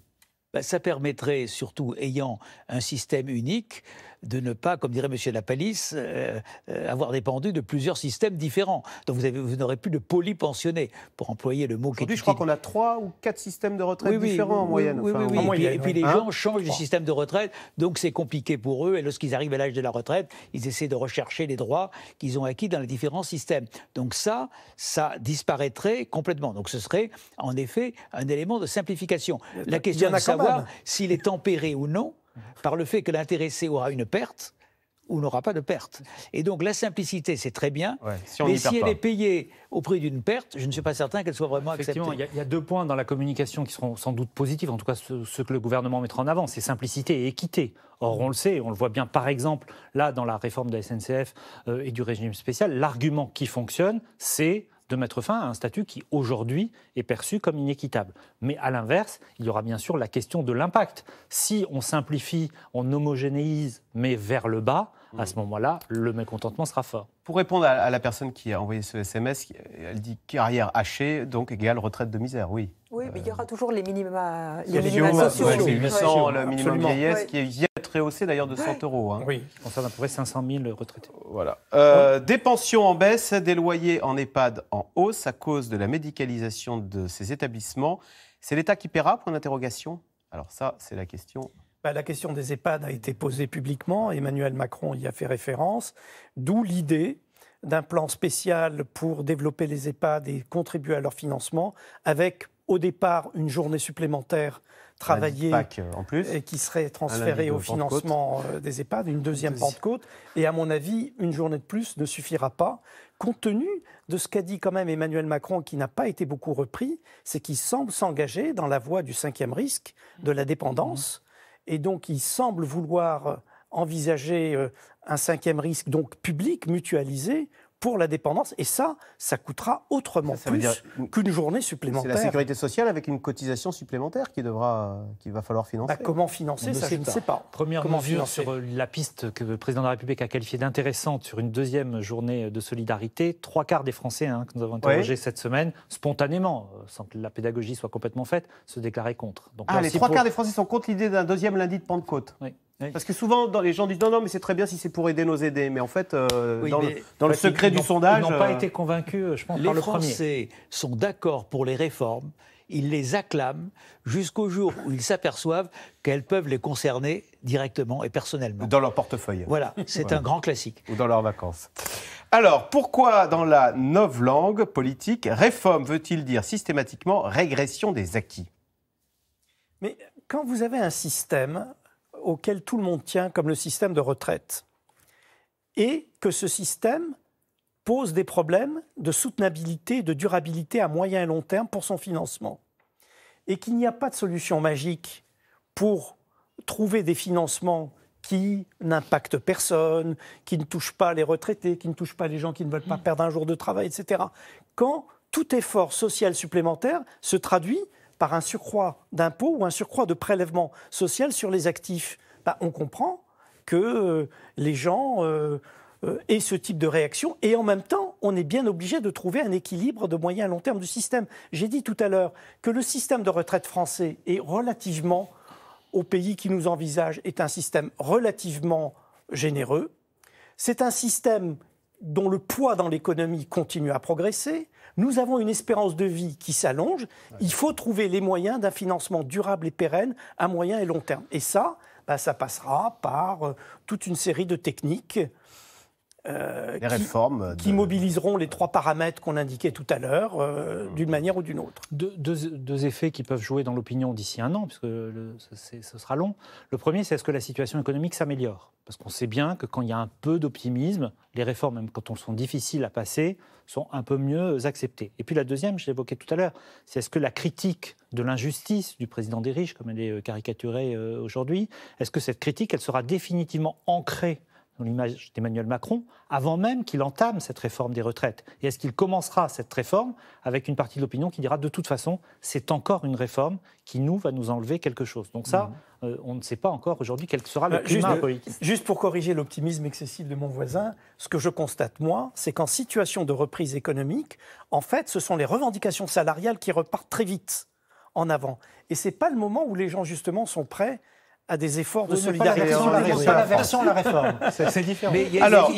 ben, Ça permettrait, surtout ayant un système unique, de ne pas, comme dirait M. Lapalisse, euh, euh, avoir dépendu de plusieurs systèmes différents. Donc vous, n'aurez plus de polypensionnés, pour employer le mot qui est Aujourd'hui, je crois qu'on a trois ou quatre systèmes de retraite différents en moyenne. Enfin, en et, puis, les hein gens changent de système de retraite, donc c'est compliqué pour eux. Et lorsqu'ils arrivent à l'âge de la retraite, ils essaient de rechercher les droits qu'ils ont acquis dans les différents systèmes. Donc ça, ça disparaîtrait complètement. Donc ce serait en effet un élément de simplification. Euh, la bah, question à de savoir s'il est tempéré ou non par le fait que l'intéressé aura une perte ou n'aura pas de perte. Et donc la simplicité, c'est très bien, si mais si elle est payée au prix d'une perte, je ne suis pas certain qu'elle soit vraiment acceptée. Il y, a deux points dans la communication qui seront sans doute positifs, en tout cas ce que le gouvernement mettra en avant, c'est simplicité et équité. Or, on le sait, on le voit bien par exemple, là, dans la réforme de la SNCF euh, et du régime spécial, l'argument qui fonctionne, c'est de mettre fin à un statut qui aujourd'hui est perçu comme inéquitable. Mais à l'inverse, il y aura bien sûr la question de l'impact. Si on simplifie, on homogénéise, mais vers le bas, à mm. ce moment-là, le mécontentement sera fort. Pour répondre à la personne qui a envoyé ce SMS, elle dit carrière hachée, donc égale retraite de misère, oui. Oui, mais il y aura euh, toujours les minima, les, minima sociaux. c'est 800, le minimum vieillesse, qui est vient d'être d'ailleurs de 100 euros. Hein. oui. ça concerne à peu près 500 000 retraités. Voilà. Euh, des pensions en baisse, des loyers en EHPAD en hausse à cause de la médicalisation de ces établissements. C'est l'État qui paiera, point d'interrogation Alors ça, c'est la question bah, la question des EHPAD a été posée publiquement, Emmanuel Macron y a fait référence, d'où l'idée d'un plan spécial pour développer les EHPAD et contribuer à leur financement, avec au départ une journée supplémentaire travaillée euh, et qui serait transférée au financement euh, des EHPAD, une deuxième Pentecôte. Et à mon avis, une journée de plus ne suffira pas, compte tenu de ce qu'a dit quand même Emmanuel Macron, qui n'a pas été beaucoup repris, c'est qu'il semble s'engager dans la voie du cinquième risque, de la dépendance. Mmh. Et donc, il semble vouloir envisager euh, un cinquième risque, donc public, mutualisé, pour la dépendance. Et ça, ça coûtera autrement plus qu'une journée supplémentaire. C'est la sécurité sociale avec une cotisation supplémentaire qui devra, qu'il va falloir financer. Bah, comment financer Ça, je ne sais pas. Première sur euh, la piste que le président de la République a qualifiée d'intéressante sur une deuxième journée de solidarité. Trois quarts des Français hein, que nous avons interrogés cette semaine, spontanément, euh, sans que la pédagogie soit complètement faite, se déclaraient contre. Donc, ah, les trois quarts des Français sont contre l'idée d'un deuxième lundi de Pentecôte. Oui. Parce que souvent, dans, les gens disent non, non, mais c'est très bien si c'est pour aider nos aidés. Mais en fait, euh, dans, le, secret du sondage. Ils n'ont pas euh, été convaincus, euh, je pense, les par le Français sont d'accord pour les réformes. Ils les acclament jusqu'au jour où ils s'aperçoivent qu'elles peuvent les concerner directement et personnellement. Dans leur portefeuille. Voilà, c'est un grand classique. Ou dans leurs vacances. Alors, pourquoi dans la langue politique, réforme veut-il dire systématiquement régression des acquis Mais quand vous avez un système auquel tout le monde tient, comme le système de retraite. Et que ce système pose des problèmes de soutenabilité, de durabilité à moyen et long terme pour son financement. Et qu'il n'y a pas de solution magique pour trouver des financements qui n'impactent personne, qui ne touchent pas les retraités, qui ne touchent pas les gens qui ne veulent pas mmh. perdre un jour de travail, etc. Quand tout effort social supplémentaire se traduit par un surcroît d'impôts ou un surcroît de prélèvement social sur les actifs. Bah, on comprend que euh, les gens euh, euh, aient ce type de réaction et en même temps, on est bien obligé de trouver un équilibre de moyen à long terme du système. J'ai dit tout à l'heure que le système de retraite français est relativement, au pays qui nous envisage, est un système relativement généreux. C'est un système dont le poids dans l'économie continue à progresser. Nous avons une espérance de vie qui s'allonge. Il faut trouver les moyens d'un financement durable et pérenne à moyen et long terme. Et ça, bah, ça passera par euh, toute une série de techniques les euh, réformes qui, mobiliseront les trois paramètres qu'on indiquait tout à l'heure, euh, d'une manière ou d'une autre. Deux, effets qui peuvent jouer dans l'opinion d'ici un an, puisque ce sera long. Le premier, c'est est-ce que la situation économique s'améliore Parce qu'on sait bien que quand il y a un peu d'optimisme, les réformes, même quand elles sont difficiles à passer, sont un peu mieux acceptées. Et puis la deuxième, je l'évoquais tout à l'heure, c'est est-ce que la critique de l'injustice du président des riches, comme elle est euh, caricaturée aujourd'hui, est-ce que cette critique, elle sera définitivement ancrée l'image d'Emmanuel Macron, avant même qu'il entame cette réforme des retraites Et est-ce qu'il commencera cette réforme avec une partie de l'opinion qui dira de toute façon, c'est encore une réforme qui nous va nous enlever quelque chose Donc ça, mhm. euh, on ne sait pas encore aujourd'hui quel sera le euh, climat juste, politique. Juste pour corriger l'optimisme excessif de mon voisin, ce que je constate moi, c'est qu'en situation de reprise économique, en fait, ce sont les revendications salariales qui repartent très vite en avant. Et ce n'est pas le moment où les gens, justement, sont prêts à des efforts de solidarité. Attention la réforme. C'est différent. Mais Alors,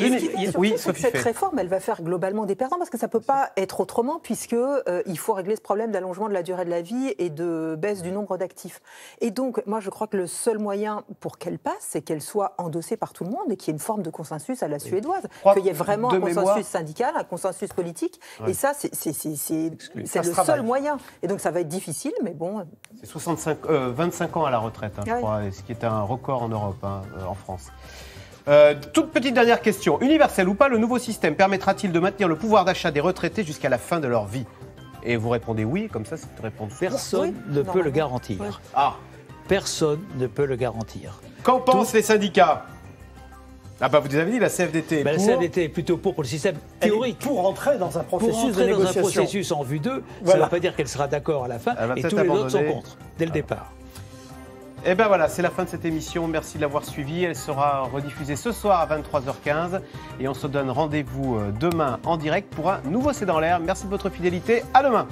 oui, cette réforme, elle va faire globalement des perdants parce que ça ne peut pas être autrement puisque euh, il faut régler ce problème d'allongement de la durée de la vie et de baisse du nombre d'actifs. Et donc, moi, je crois que le seul moyen pour qu'elle passe, c'est qu'elle soit endossée par tout le monde et qu'il y ait une forme de consensus à la suédoise, qu'il y ait vraiment un consensus syndical, un consensus politique. Et ça, c'est le seul moyen. Et donc, ça va être difficile, mais bon. C'est 65, 25 euh, ans à la retraite, je hein, crois. Ah ce qui est un record en Europe, hein, euh, en France. Euh, toute petite dernière question. Universel ou pas, le nouveau système permettra-t-il de maintenir le pouvoir d'achat des retraités jusqu'à la fin de leur vie Et vous répondez oui, comme ça c'est une réponse. Personne ne peut le garantir. Ah. Personne ne peut le garantir. Qu'en pensent les syndicats ah bah vous avez dit la CFDT bah, La CFDT est plutôt pour, le système théorique. Pour entrer dans un processus pour entrer dans un processus en vue d'eux, ça ne veut pas dire qu'elle sera d'accord à la fin et tous les autres sont contre, dès le ah. départ. Et eh bien voilà, c'est la fin de cette émission. Merci de l'avoir suivie. Elle sera rediffusée ce soir à 23h15. Et on se donne rendez-vous euh, demain en direct pour un nouveau C'est dans l'air. Merci de votre fidélité. À demain.